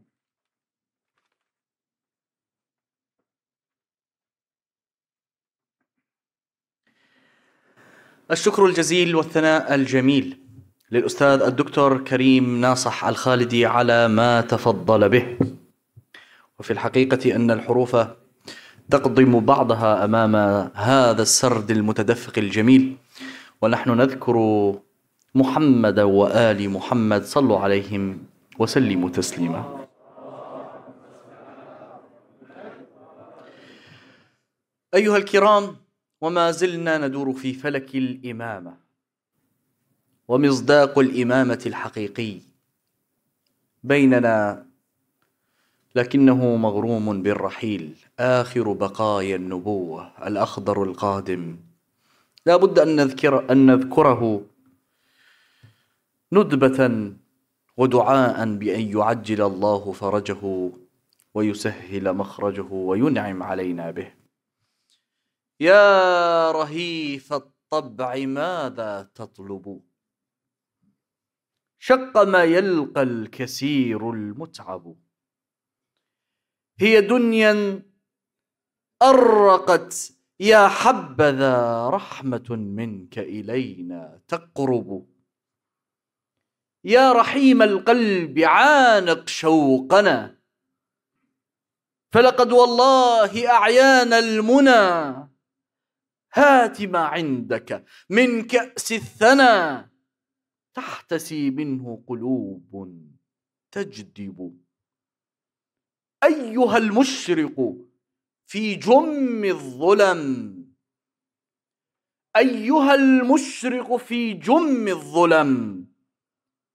الشكر الجزيل والثناء الجميل للأستاذ الدكتور كريم ناصح الخالدي على ما تفضل به وفي الحقيقة أن الحروف تقضم بعضها أمام هذا السرد المتدفق الجميل ونحن نذكر محمد وآل محمد صلوا عليهم وسلموا تسليما أيها الكرام وما زلنا ندور في فلك الإمامة ومصداق الإمامة الحقيقي بيننا لكنه مغروم بالرحيل آخر بقايا النبوة الأخضر القادم لا بد أن, نذكر أن نذكره ندبة ودعاء بأن يعجل الله فرجه ويسهل مخرجه وينعم علينا به يا رهيف الطبع ماذا تطلب شق ما يلقى الكثير المتعب هي دنيا أرقت يا حبذا رحمة منك إلينا تقرب يا رحيم القلب عانق شوقنا فلقد والله أعيان المنى هات ما عندك من كأس الثنا تحتسي منه قلوب تجدب أيها المشرق في جم الظلم أيها المشرق في جم الظلم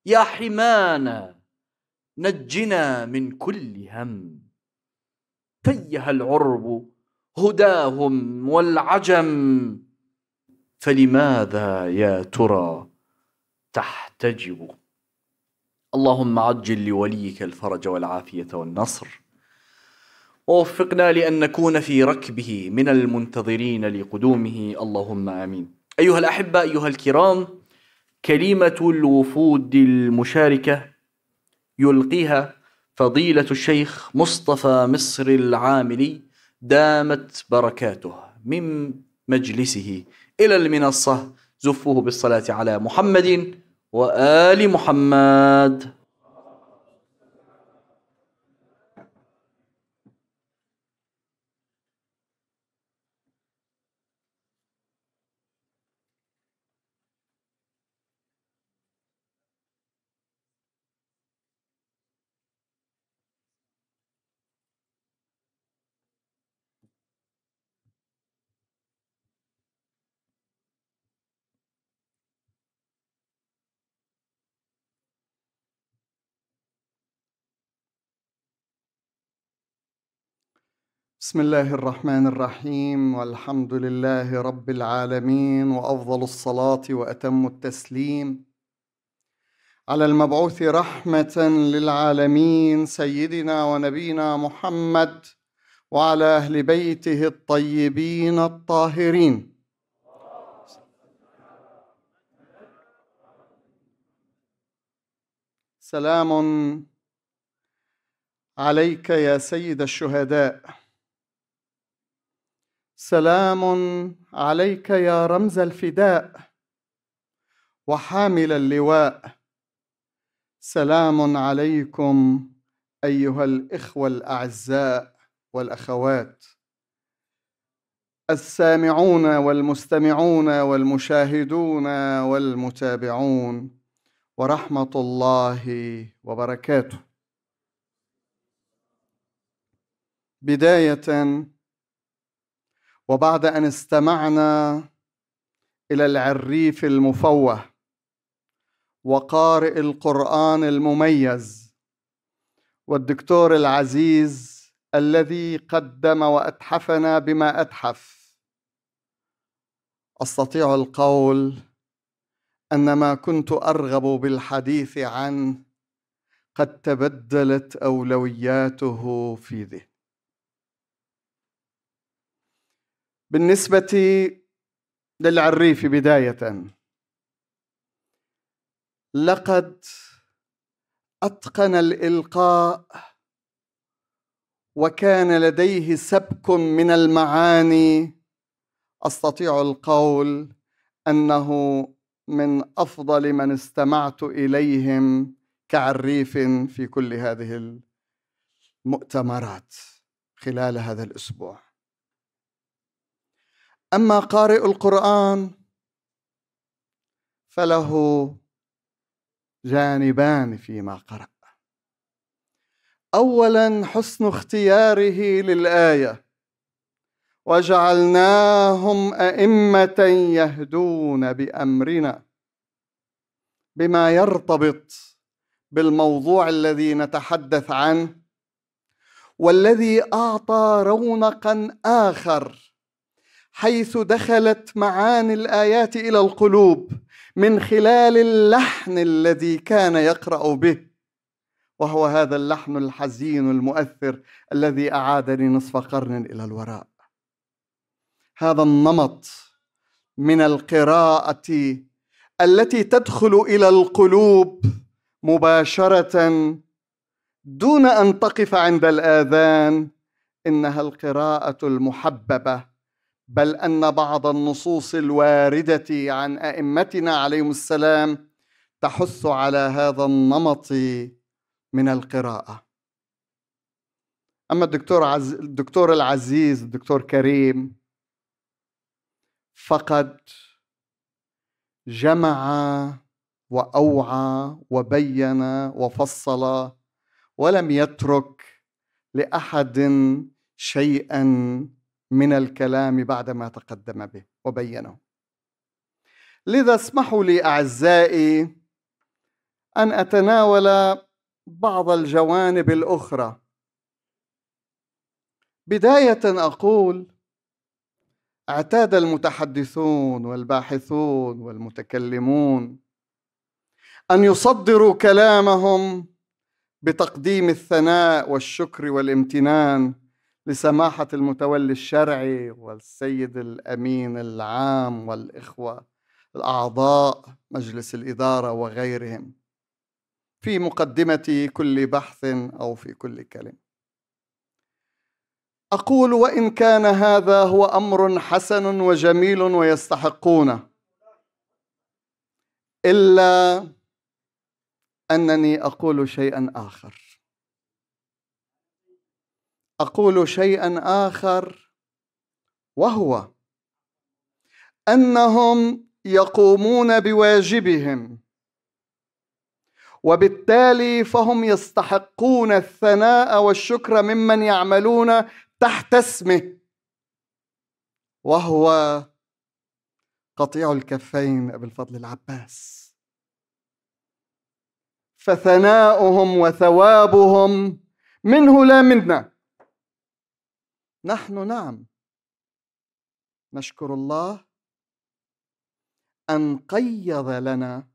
يا حمانا نجنا من كل هم تيه العرب هداهم والعجم فلماذا يا ترى تحتجب اللهم عجل لوليك الفرج والعافيه والنصر ووفقنا لان نكون في ركبه من المنتظرين لقدومه اللهم امين ايها الاحبه ايها الكرام كلمة الوفود المشاركة يلقيها فضيلة الشيخ مصطفى مصر العاملي دامت بركاته من مجلسه إلى المنصة زفوه بالصلاة على محمد وآل محمد بسم الله الرحمن الرحيم والحمد لله رب العالمين وافضل الصلاه واتم التسليم على المبعوث رحمه للعالمين سيدنا ونبينا محمد وعلى اهل بيته الطيبين الطاهرين سلام عليك يا سيد الشهداء سلام عليك يا رمز الفداء وحامل اللواء سلام عليكم ايها الاخوه الاعزاء والاخوات السامعون والمستمعون والمشاهدون والمتابعون ورحمه الله وبركاته بدايه وبعد ان استمعنا الى العريف المفوه وقارئ القران المميز والدكتور العزيز الذي قدم واتحفنا بما اتحف استطيع القول ان ما كنت ارغب بالحديث عنه قد تبدلت اولوياته في ذهني بالنسبة للعريف بداية لقد أتقن الإلقاء وكان لديه سبك من المعاني أستطيع القول أنه من أفضل من استمعت إليهم كعريف في كل هذه المؤتمرات خلال هذا الأسبوع اما قارئ القران فله جانبان فيما قرأ اولا حسن اختياره للايه وجعلناهم ائمه يهدون بامرنا بما يرتبط بالموضوع الذي نتحدث عنه والذي اعطى رونقا اخر حيث دخلت معاني الايات الى القلوب من خلال اللحن الذي كان يقرا به وهو هذا اللحن الحزين المؤثر الذي اعادني نصف قرن الى الوراء هذا النمط من القراءه التي تدخل الى القلوب مباشره دون ان تقف عند الاذان انها القراءه المحببه بل ان بعض النصوص الوارده عن ائمتنا عليهم السلام تحث على هذا النمط من القراءه اما الدكتور عز... الدكتور العزيز الدكتور كريم فقد جمع واوعى وبين وفصل ولم يترك لاحد شيئا من الكلام بعدما تقدم به وبينه لذا اسمحوا لي اعزائي ان اتناول بعض الجوانب الاخرى بدايه اقول اعتاد المتحدثون والباحثون والمتكلمون ان يصدروا كلامهم بتقديم الثناء والشكر والامتنان لسماحة المتولي الشرعي والسيد الأمين العام والإخوة الأعضاء مجلس الإدارة وغيرهم في مقدمة كل بحث أو في كل كلمة أقول وإن كان هذا هو أمر حسن وجميل ويستحقونه إلا أنني أقول شيئا آخر اقول شيئا اخر وهو انهم يقومون بواجبهم وبالتالي فهم يستحقون الثناء والشكر ممن يعملون تحت اسمه وهو قطيع الكفين أبو الفضل العباس فثناؤهم وثوابهم منه لا منا نحن نعم نشكر الله ان قيض لنا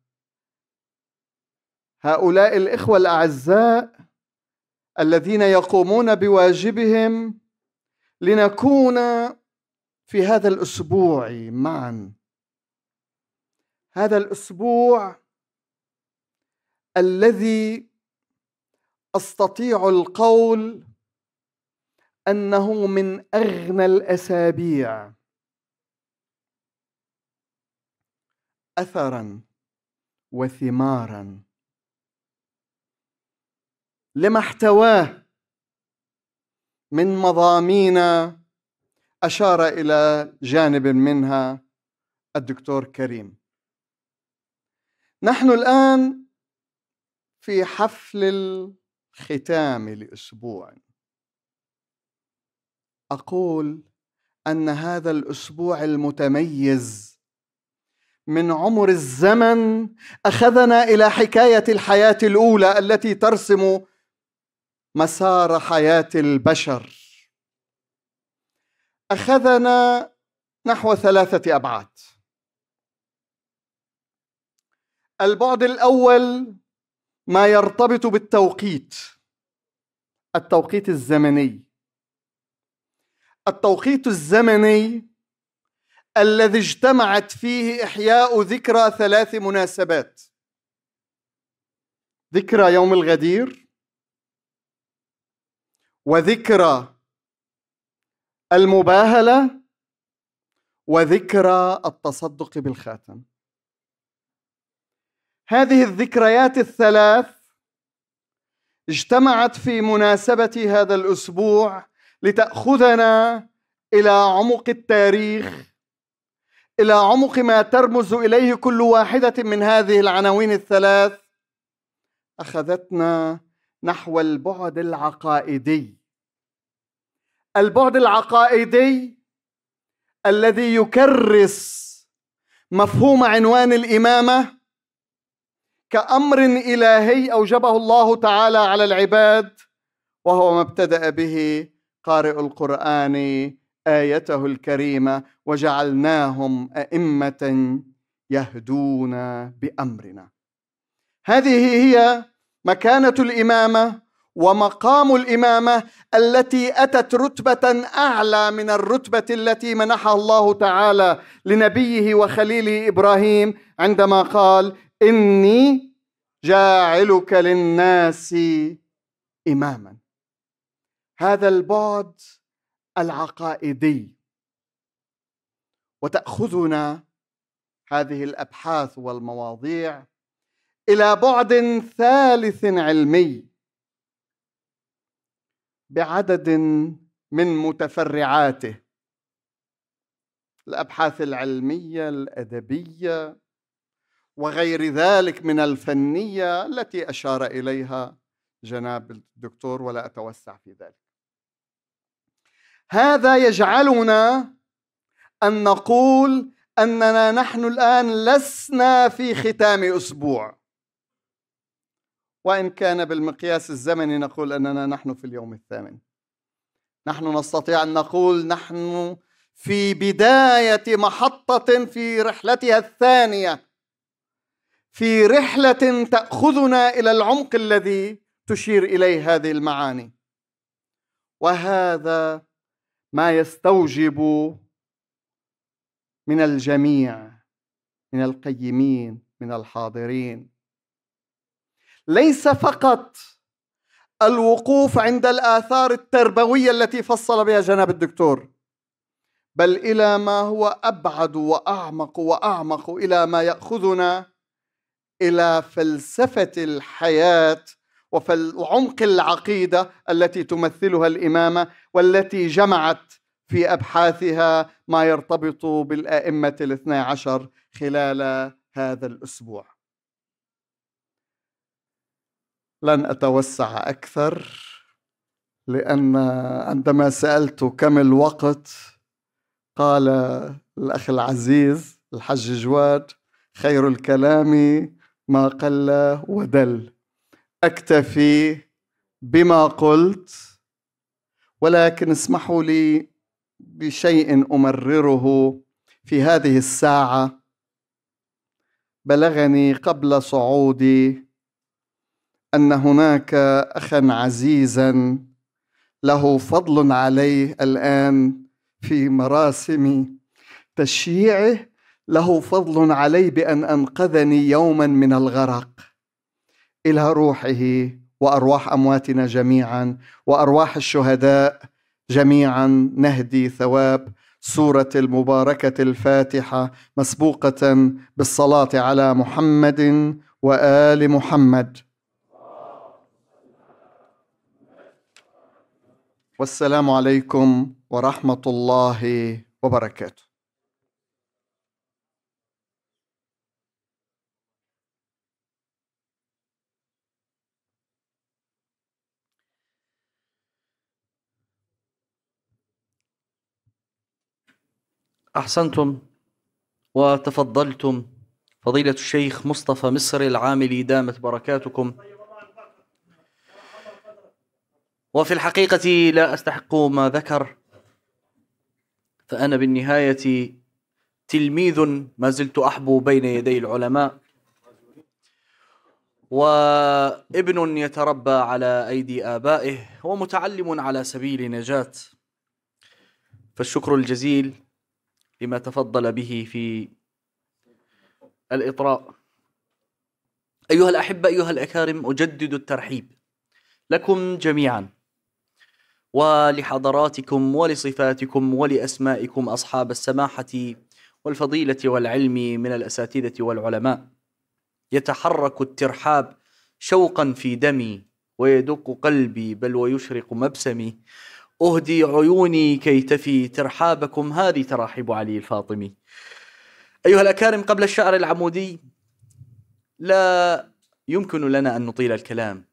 هؤلاء الاخوه الاعزاء الذين يقومون بواجبهم لنكون في هذا الاسبوع معا هذا الاسبوع الذي استطيع القول أنه من أغنى الأسابيع أثرا وثمارا لما احتواه من مضامين أشار إلى جانب منها الدكتور كريم نحن الآن في حفل الختام لاسبوعنا اقول ان هذا الاسبوع المتميز من عمر الزمن اخذنا الى حكايه الحياه الاولى التي ترسم مسار حياه البشر اخذنا نحو ثلاثه ابعاد البعد الاول ما يرتبط بالتوقيت التوقيت الزمني التوقيت الزمني الذي اجتمعت فيه إحياء ذكرى ثلاث مناسبات ذكرى يوم الغدير وذكرى المباهله وذكرى التصدق بالخاتم هذه الذكريات الثلاث اجتمعت في مناسبه هذا الاسبوع لتأخذنا إلى عمق التاريخ إلى عمق ما ترمز إليه كل واحدة من هذه العناوين الثلاث أخذتنا نحو البعد العقائدي البعد العقائدي الذي يكرس مفهوم عنوان الامامه كامر الهي اوجبه الله تعالى على العباد وهو ما ابتدا به قارئ القرآن آيته الكريمة وجعلناهم أئمة يهدون بأمرنا هذه هي مكانة الإمامة ومقام الإمامة التي أتت رتبة أعلى من الرتبة التي منحها الله تعالى لنبيه وخليله إبراهيم عندما قال إني جاعلك للناس إماما هذا البعد العقائدي وتاخذنا هذه الابحاث والمواضيع الى بعد ثالث علمي بعدد من متفرعاته الابحاث العلميه الادبيه وغير ذلك من الفنيه التي اشار اليها جناب الدكتور ولا اتوسع في ذلك هذا يجعلنا ان نقول اننا نحن الان لسنا في ختام اسبوع وان كان بالمقياس الزمني نقول اننا نحن في اليوم الثامن نحن نستطيع ان نقول نحن في بدايه محطه في رحلتها الثانيه في رحله تاخذنا الى العمق الذي تشير اليه هذه المعاني وهذا ما يستوجب من الجميع من القيمين من الحاضرين ليس فقط الوقوف عند الآثار التربوية التي فصل بها جناب الدكتور بل إلى ما هو أبعد وأعمق وأعمق إلى ما يأخذنا إلى فلسفة الحياة وفي عمق العقيده التي تمثلها الامامه والتي جمعت في ابحاثها ما يرتبط بالائمه الاثني عشر خلال هذا الاسبوع لن اتوسع اكثر لان عندما سالت كم الوقت قال الاخ العزيز الحج جواد خير الكلام ما قل ودل اكتفي بما قلت ولكن اسمحوا لي بشيء امرره في هذه الساعه بلغني قبل صعودي ان هناك اخا عزيزا له فضل عليه الان في مراسم تشييعه له فضل علي بان انقذني يوما من الغرق الى روحه وارواح امواتنا جميعا وارواح الشهداء جميعا نهدي ثواب سوره المباركه الفاتحه مسبوقه بالصلاه على محمد وال محمد والسلام عليكم ورحمه الله وبركاته أحسنتم وتفضلتم فضيلة الشيخ مصطفى مصري العاملي دامت بركاتكم وفي الحقيقة لا أستحق ما ذكر فأنا بالنهاية تلميذ ما زلت أحبو بين يدي العلماء وابن يتربى على أيدي آبائه ومتعلم على سبيل نجاة فالشكر الجزيل لما تفضل به في الإطراء أيها الأحبة أيها الأكارم أجدد الترحيب لكم جميعا ولحضراتكم ولصفاتكم ولأسمائكم أصحاب السماحة والفضيلة والعلم من الأساتذة والعلماء يتحرك الترحاب شوقا في دمي ويدق قلبي بل ويشرق مبسمي أهدي عيوني كي تفي ترحابكم هذه تراحيب علي الفاطمي أيها الأكارم قبل الشعر العمودي لا يمكن لنا أن نطيل الكلام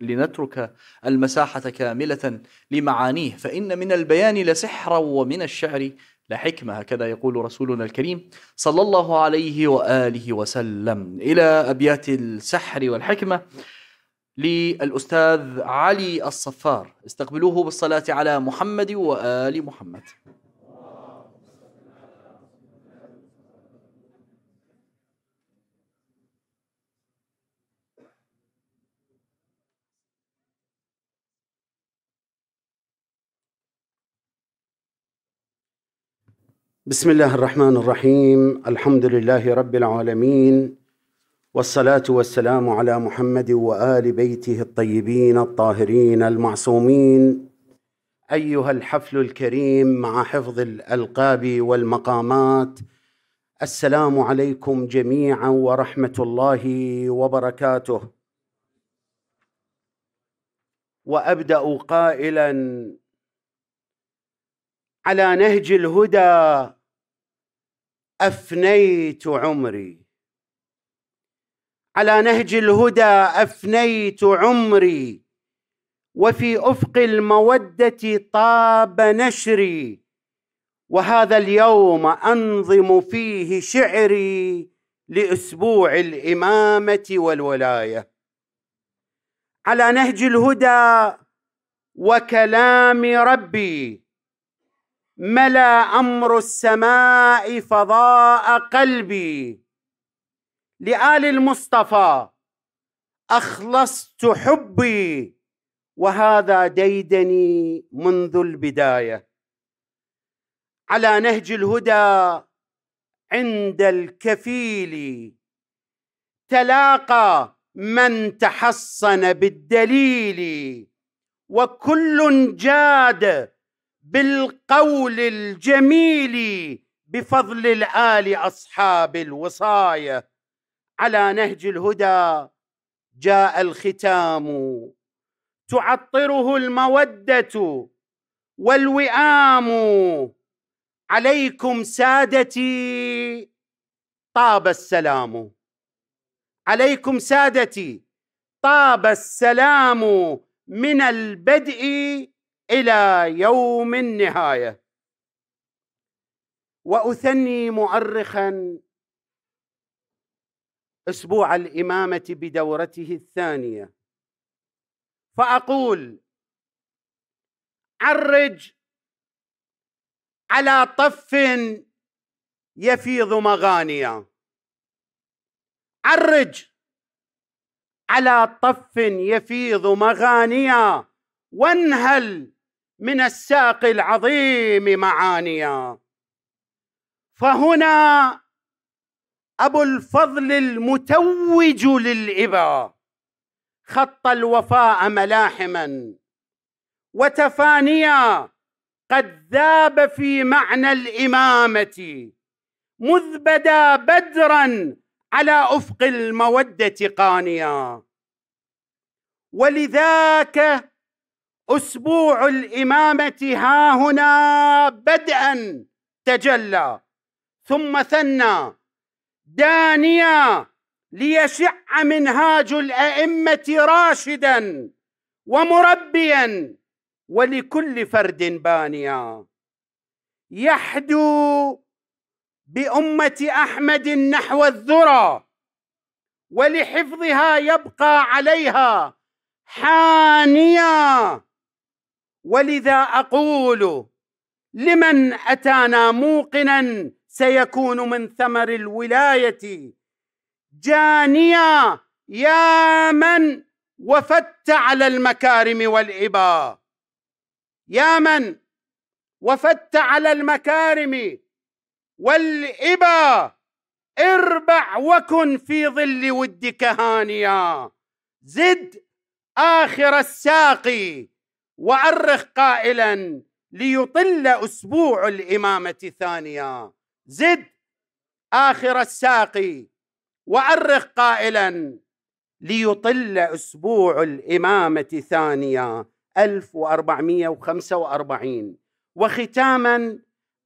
لنترك المساحة كاملة لمعانيه فإن من البيان لسحرا ومن الشعر لحكمة هكذا يقول رسولنا الكريم صلى الله عليه وآله وسلم إلى أبيات السحر والحكمة للأستاذ علي الصفار استقبلوه بالصلاة على محمد وآل محمد بسم الله الرحمن الرحيم الحمد لله رب العالمين والصلاه والسلام على محمد وال بيته الطيبين الطاهرين المعصومين ايها الحفل الكريم مع حفظ الالقاب والمقامات السلام عليكم جميعا ورحمه الله وبركاته وابدا قائلا على نهج الهدى افنيت عمري على نهج الهدى افنيت عمري وفي افق الموده طاب نشري وهذا اليوم انظم فيه شعري لاسبوع الامامه والولايه على نهج الهدى وكلام ربي ملا امر السماء فضاء قلبي لآل المصطفى أخلصت حبي وهذا ديدني منذ البداية على نهج الهدى عند الكفيل تلاقى من تحصن بالدليل وكل جاد بالقول الجميل بفضل الآل أصحاب الوصاية على نهج الهدى جاء الختام تعطره الموده والوئام عليكم سادتي طاب السلام عليكم سادتي طاب السلام من البدء الى يوم النهايه واثني مؤرخا اسبوع الامامه بدورته الثانيه فاقول عرج على طف يفيض مغانيا عرج على طف يفيض مغانيا وانهل من الساق العظيم معانيا فهنا أبو الفضل المتوج للإبا خط الوفاء ملاحما وتفانيا قد ذاب في معنى الإمامة مذ بدا بدرا على أفق المودة قانيا ولذاك أسبوع الإمامة ها هنا بدءا تجلى ثم ثنى دانيا ليشع منهاج الأئمة راشدا ومربيا ولكل فرد بانيا يحدو بأمة أحمد نحو الذرى ولحفظها يبقى عليها حانيا ولذا أقول لمن أتانا موقنا سيكون من ثمر الولايه جانيا يا من وفدت على المكارم والإباء يا من وفدت على المكارم والإباء اربع وكن في ظل ودك هانيا زد آخر الساقي وأرخ قائلا ليطل أسبوع الإمامة ثانيا زد آخر الساقي وعرق قائلا ليطل أسبوع الإمامة ثانية 1445 وختاما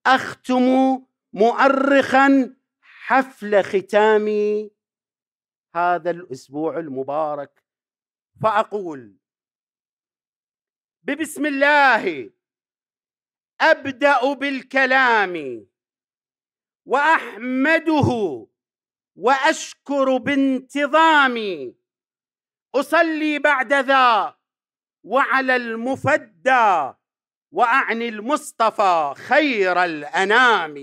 أختم مؤرخا حفل ختام هذا الأسبوع المبارك فأقول ببسم الله أبدأ بالكلام واحمده واشكر بانتظام اصلي بعد ذا وعلى المفدى واعني المصطفى خير الانام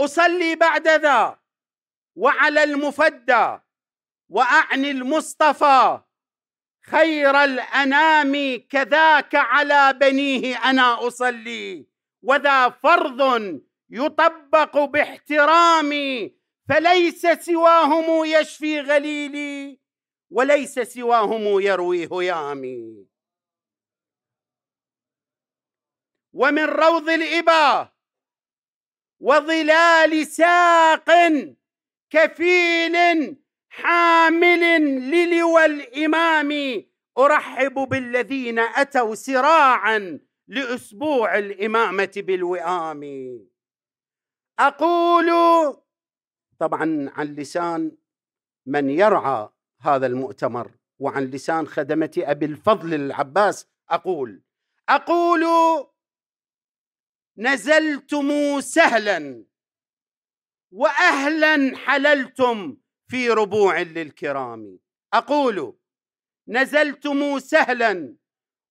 اصلي بعد ذا وعلى المفدى واعني المصطفى خير الانام كذاك على بنيه انا اصلي وذا فرض يطبق باحترامي فليس سواهم يشفي غليلي وليس سواهم يروي هيامي ومن روض الإبا وظلال ساق كفيل حامل للوى الامام ارحب بالذين اتوا سراعا لاسبوع الامامه بالوئام اقول طبعا عن لسان من يرعى هذا المؤتمر وعن لسان خدمه ابي الفضل العباس اقول اقول نزلتم سهلا واهلا حللتم في ربوع للكرام اقول نزلتم سهلا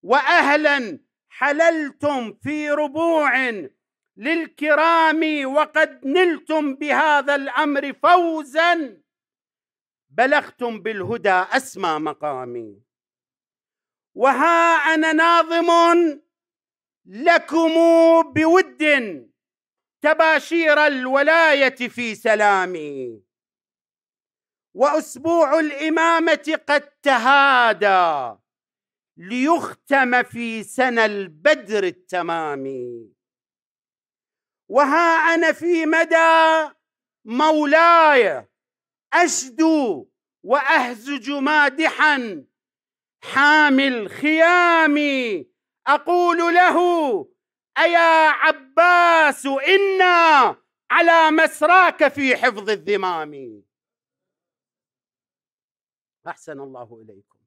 واهلا حللتم في ربوع للكرام وقد نلتم بهذا الامر فوزا بلغتم بالهدى اسمى مقامي وها انا ناظم لكم بود تباشير الولايه في سلامي واسبوع الامامه قد تهادى ليختم في سنه البدر التمام وها انا في مدى مولاي اشدو واهزج مادحا حامي الخيام اقول له ايا عباس انا على مسراك في حفظ الذمام أحسن الله إليكم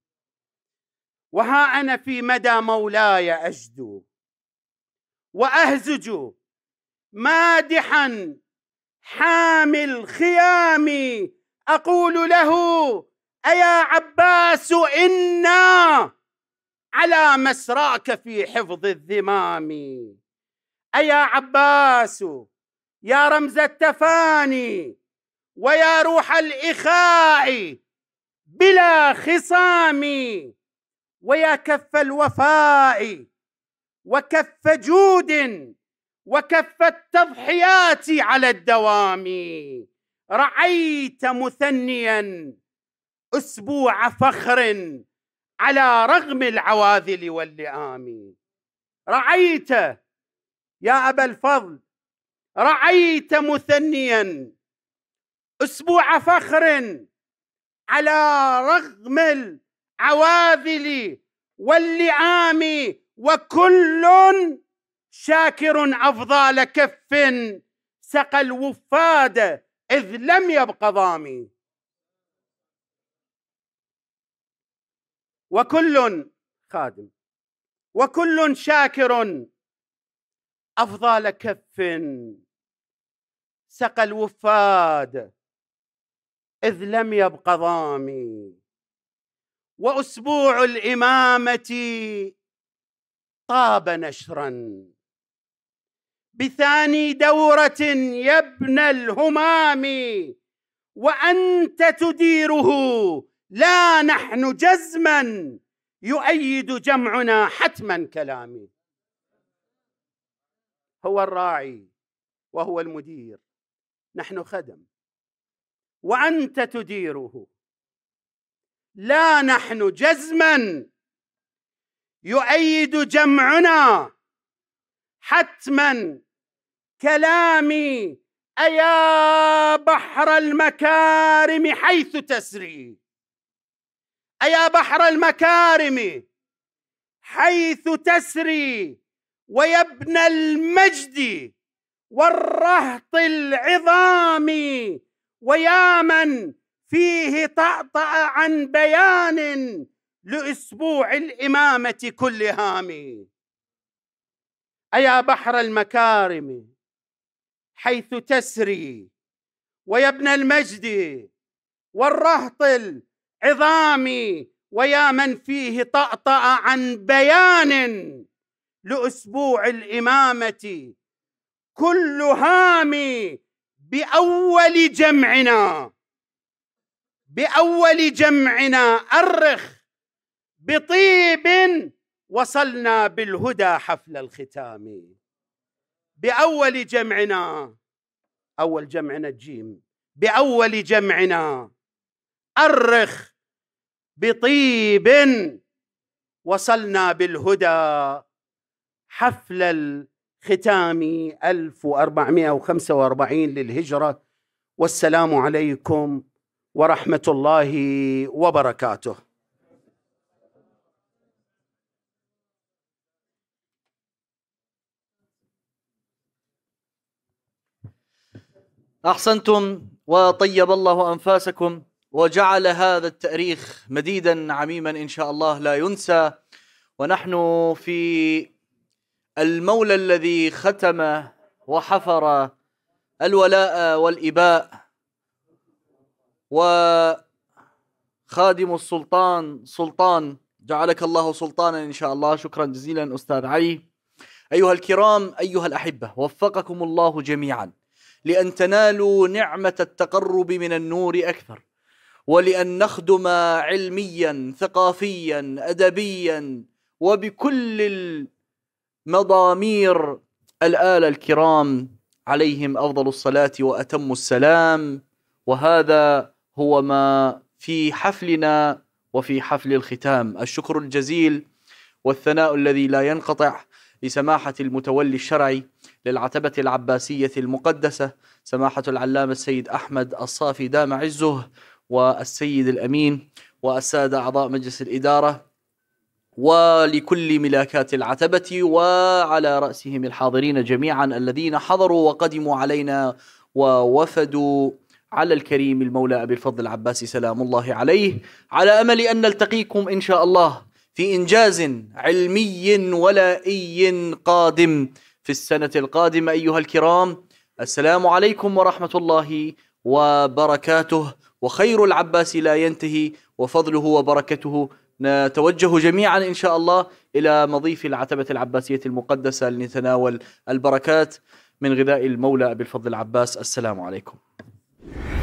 وها أنا في مدى مولاي أجدو وأهزج مادحا حامل خيامي أقول له أيا عباس إنا على مسراك في حفظ الذمام أيا عباس يا رمز التفاني ويا روح الإخاء بلا خصام ويا كف الوفاء وكف جود وكف التضحيات على الدوام رعيت مثنيا اسبوع فخر على رغم العواذل واللئام رعيت يا ابا الفضل رعيت مثنيا اسبوع فخر على رغم العواذل واللئام وكل شاكر أفضال كف سقى الوفاد إذ لم يبق ضامي وكل خادم وكل شاكر أفضال كف سقى الوفاد إذ لم يبق ضامي وأسبوع الإمامة طاب نشرا بثاني دورة يا ابن الهمام وأنت تديره لا نحن جزما يؤيد جمعنا حتما كلامي هو الراعي وهو المدير نحن خدم وانت تديره لا نحن جزما يؤيد جمعنا حتما كلامي ايا بحر المكارم حيث تسري ايا بحر المكارم حيث تسري ويا ابن المجد والرهط العظامي ويا من فيه طأطأ عن بيان لأسبوع الإمامة كل هام أيا بحر المكارم حيث تسري ويا ابن المجد والرهط العظام ويا من فيه طأطأ عن بيان لأسبوع الإمامة كل هامي باول جمعنا باول جمعنا ارخ بطيب وصلنا بالهدى حفل الختام باول جمعنا اول جمعنا الجيم باول جمعنا ارخ بطيب وصلنا بالهدى حفل ختامي 1445 للهجرة والسلام عليكم ورحمة الله وبركاته احسنتم وطيب الله انفاسكم وجعل هذا التاريخ مديدا عميما ان شاء الله لا ينسى ونحن في المولى الذي ختم وحفر الولاء والإباء وخادم السلطان سلطان جعلك الله سلطانا إن شاء الله شكرا جزيلا أستاذ علي أيها الكرام أيها الأحبة وفقكم الله جميعا لأن تنالوا نعمة التقرب من النور أكثر ولأن نخدم علميا ثقافيا أدبيا وبكل مضامير الآل الكرام عليهم أفضل الصلاة وأتم السلام وهذا هو ما في حفلنا وفي حفل الختام الشكر الجزيل والثناء الذي لا ينقطع لسماحة المتولي الشرعي للعتبة العباسية المقدسة سماحة العلامة السيد أحمد الصافي دام عزه والسيد الأمين والسادة أعضاء مجلس الإدارة ولكل ملاكات العتبة وعلى رأسهم الحاضرين جميعا الذين حضروا وقدموا علينا ووفدوا على الكريم المولى أبي الفضل العباسي سلام الله عليه على أمل أن نلتقيكم إن شاء الله في إنجاز علمي ولائي قادم في السنة القادمة أيها الكرام السلام عليكم ورحمة الله وبركاته وخير العباس لا ينتهي وفضله وبركته نتوجه جميعا ان شاء الله الى مضيف العتبه العباسيه المقدسه لنتناول البركات من غذاء المولى بالفضل العباس السلام عليكم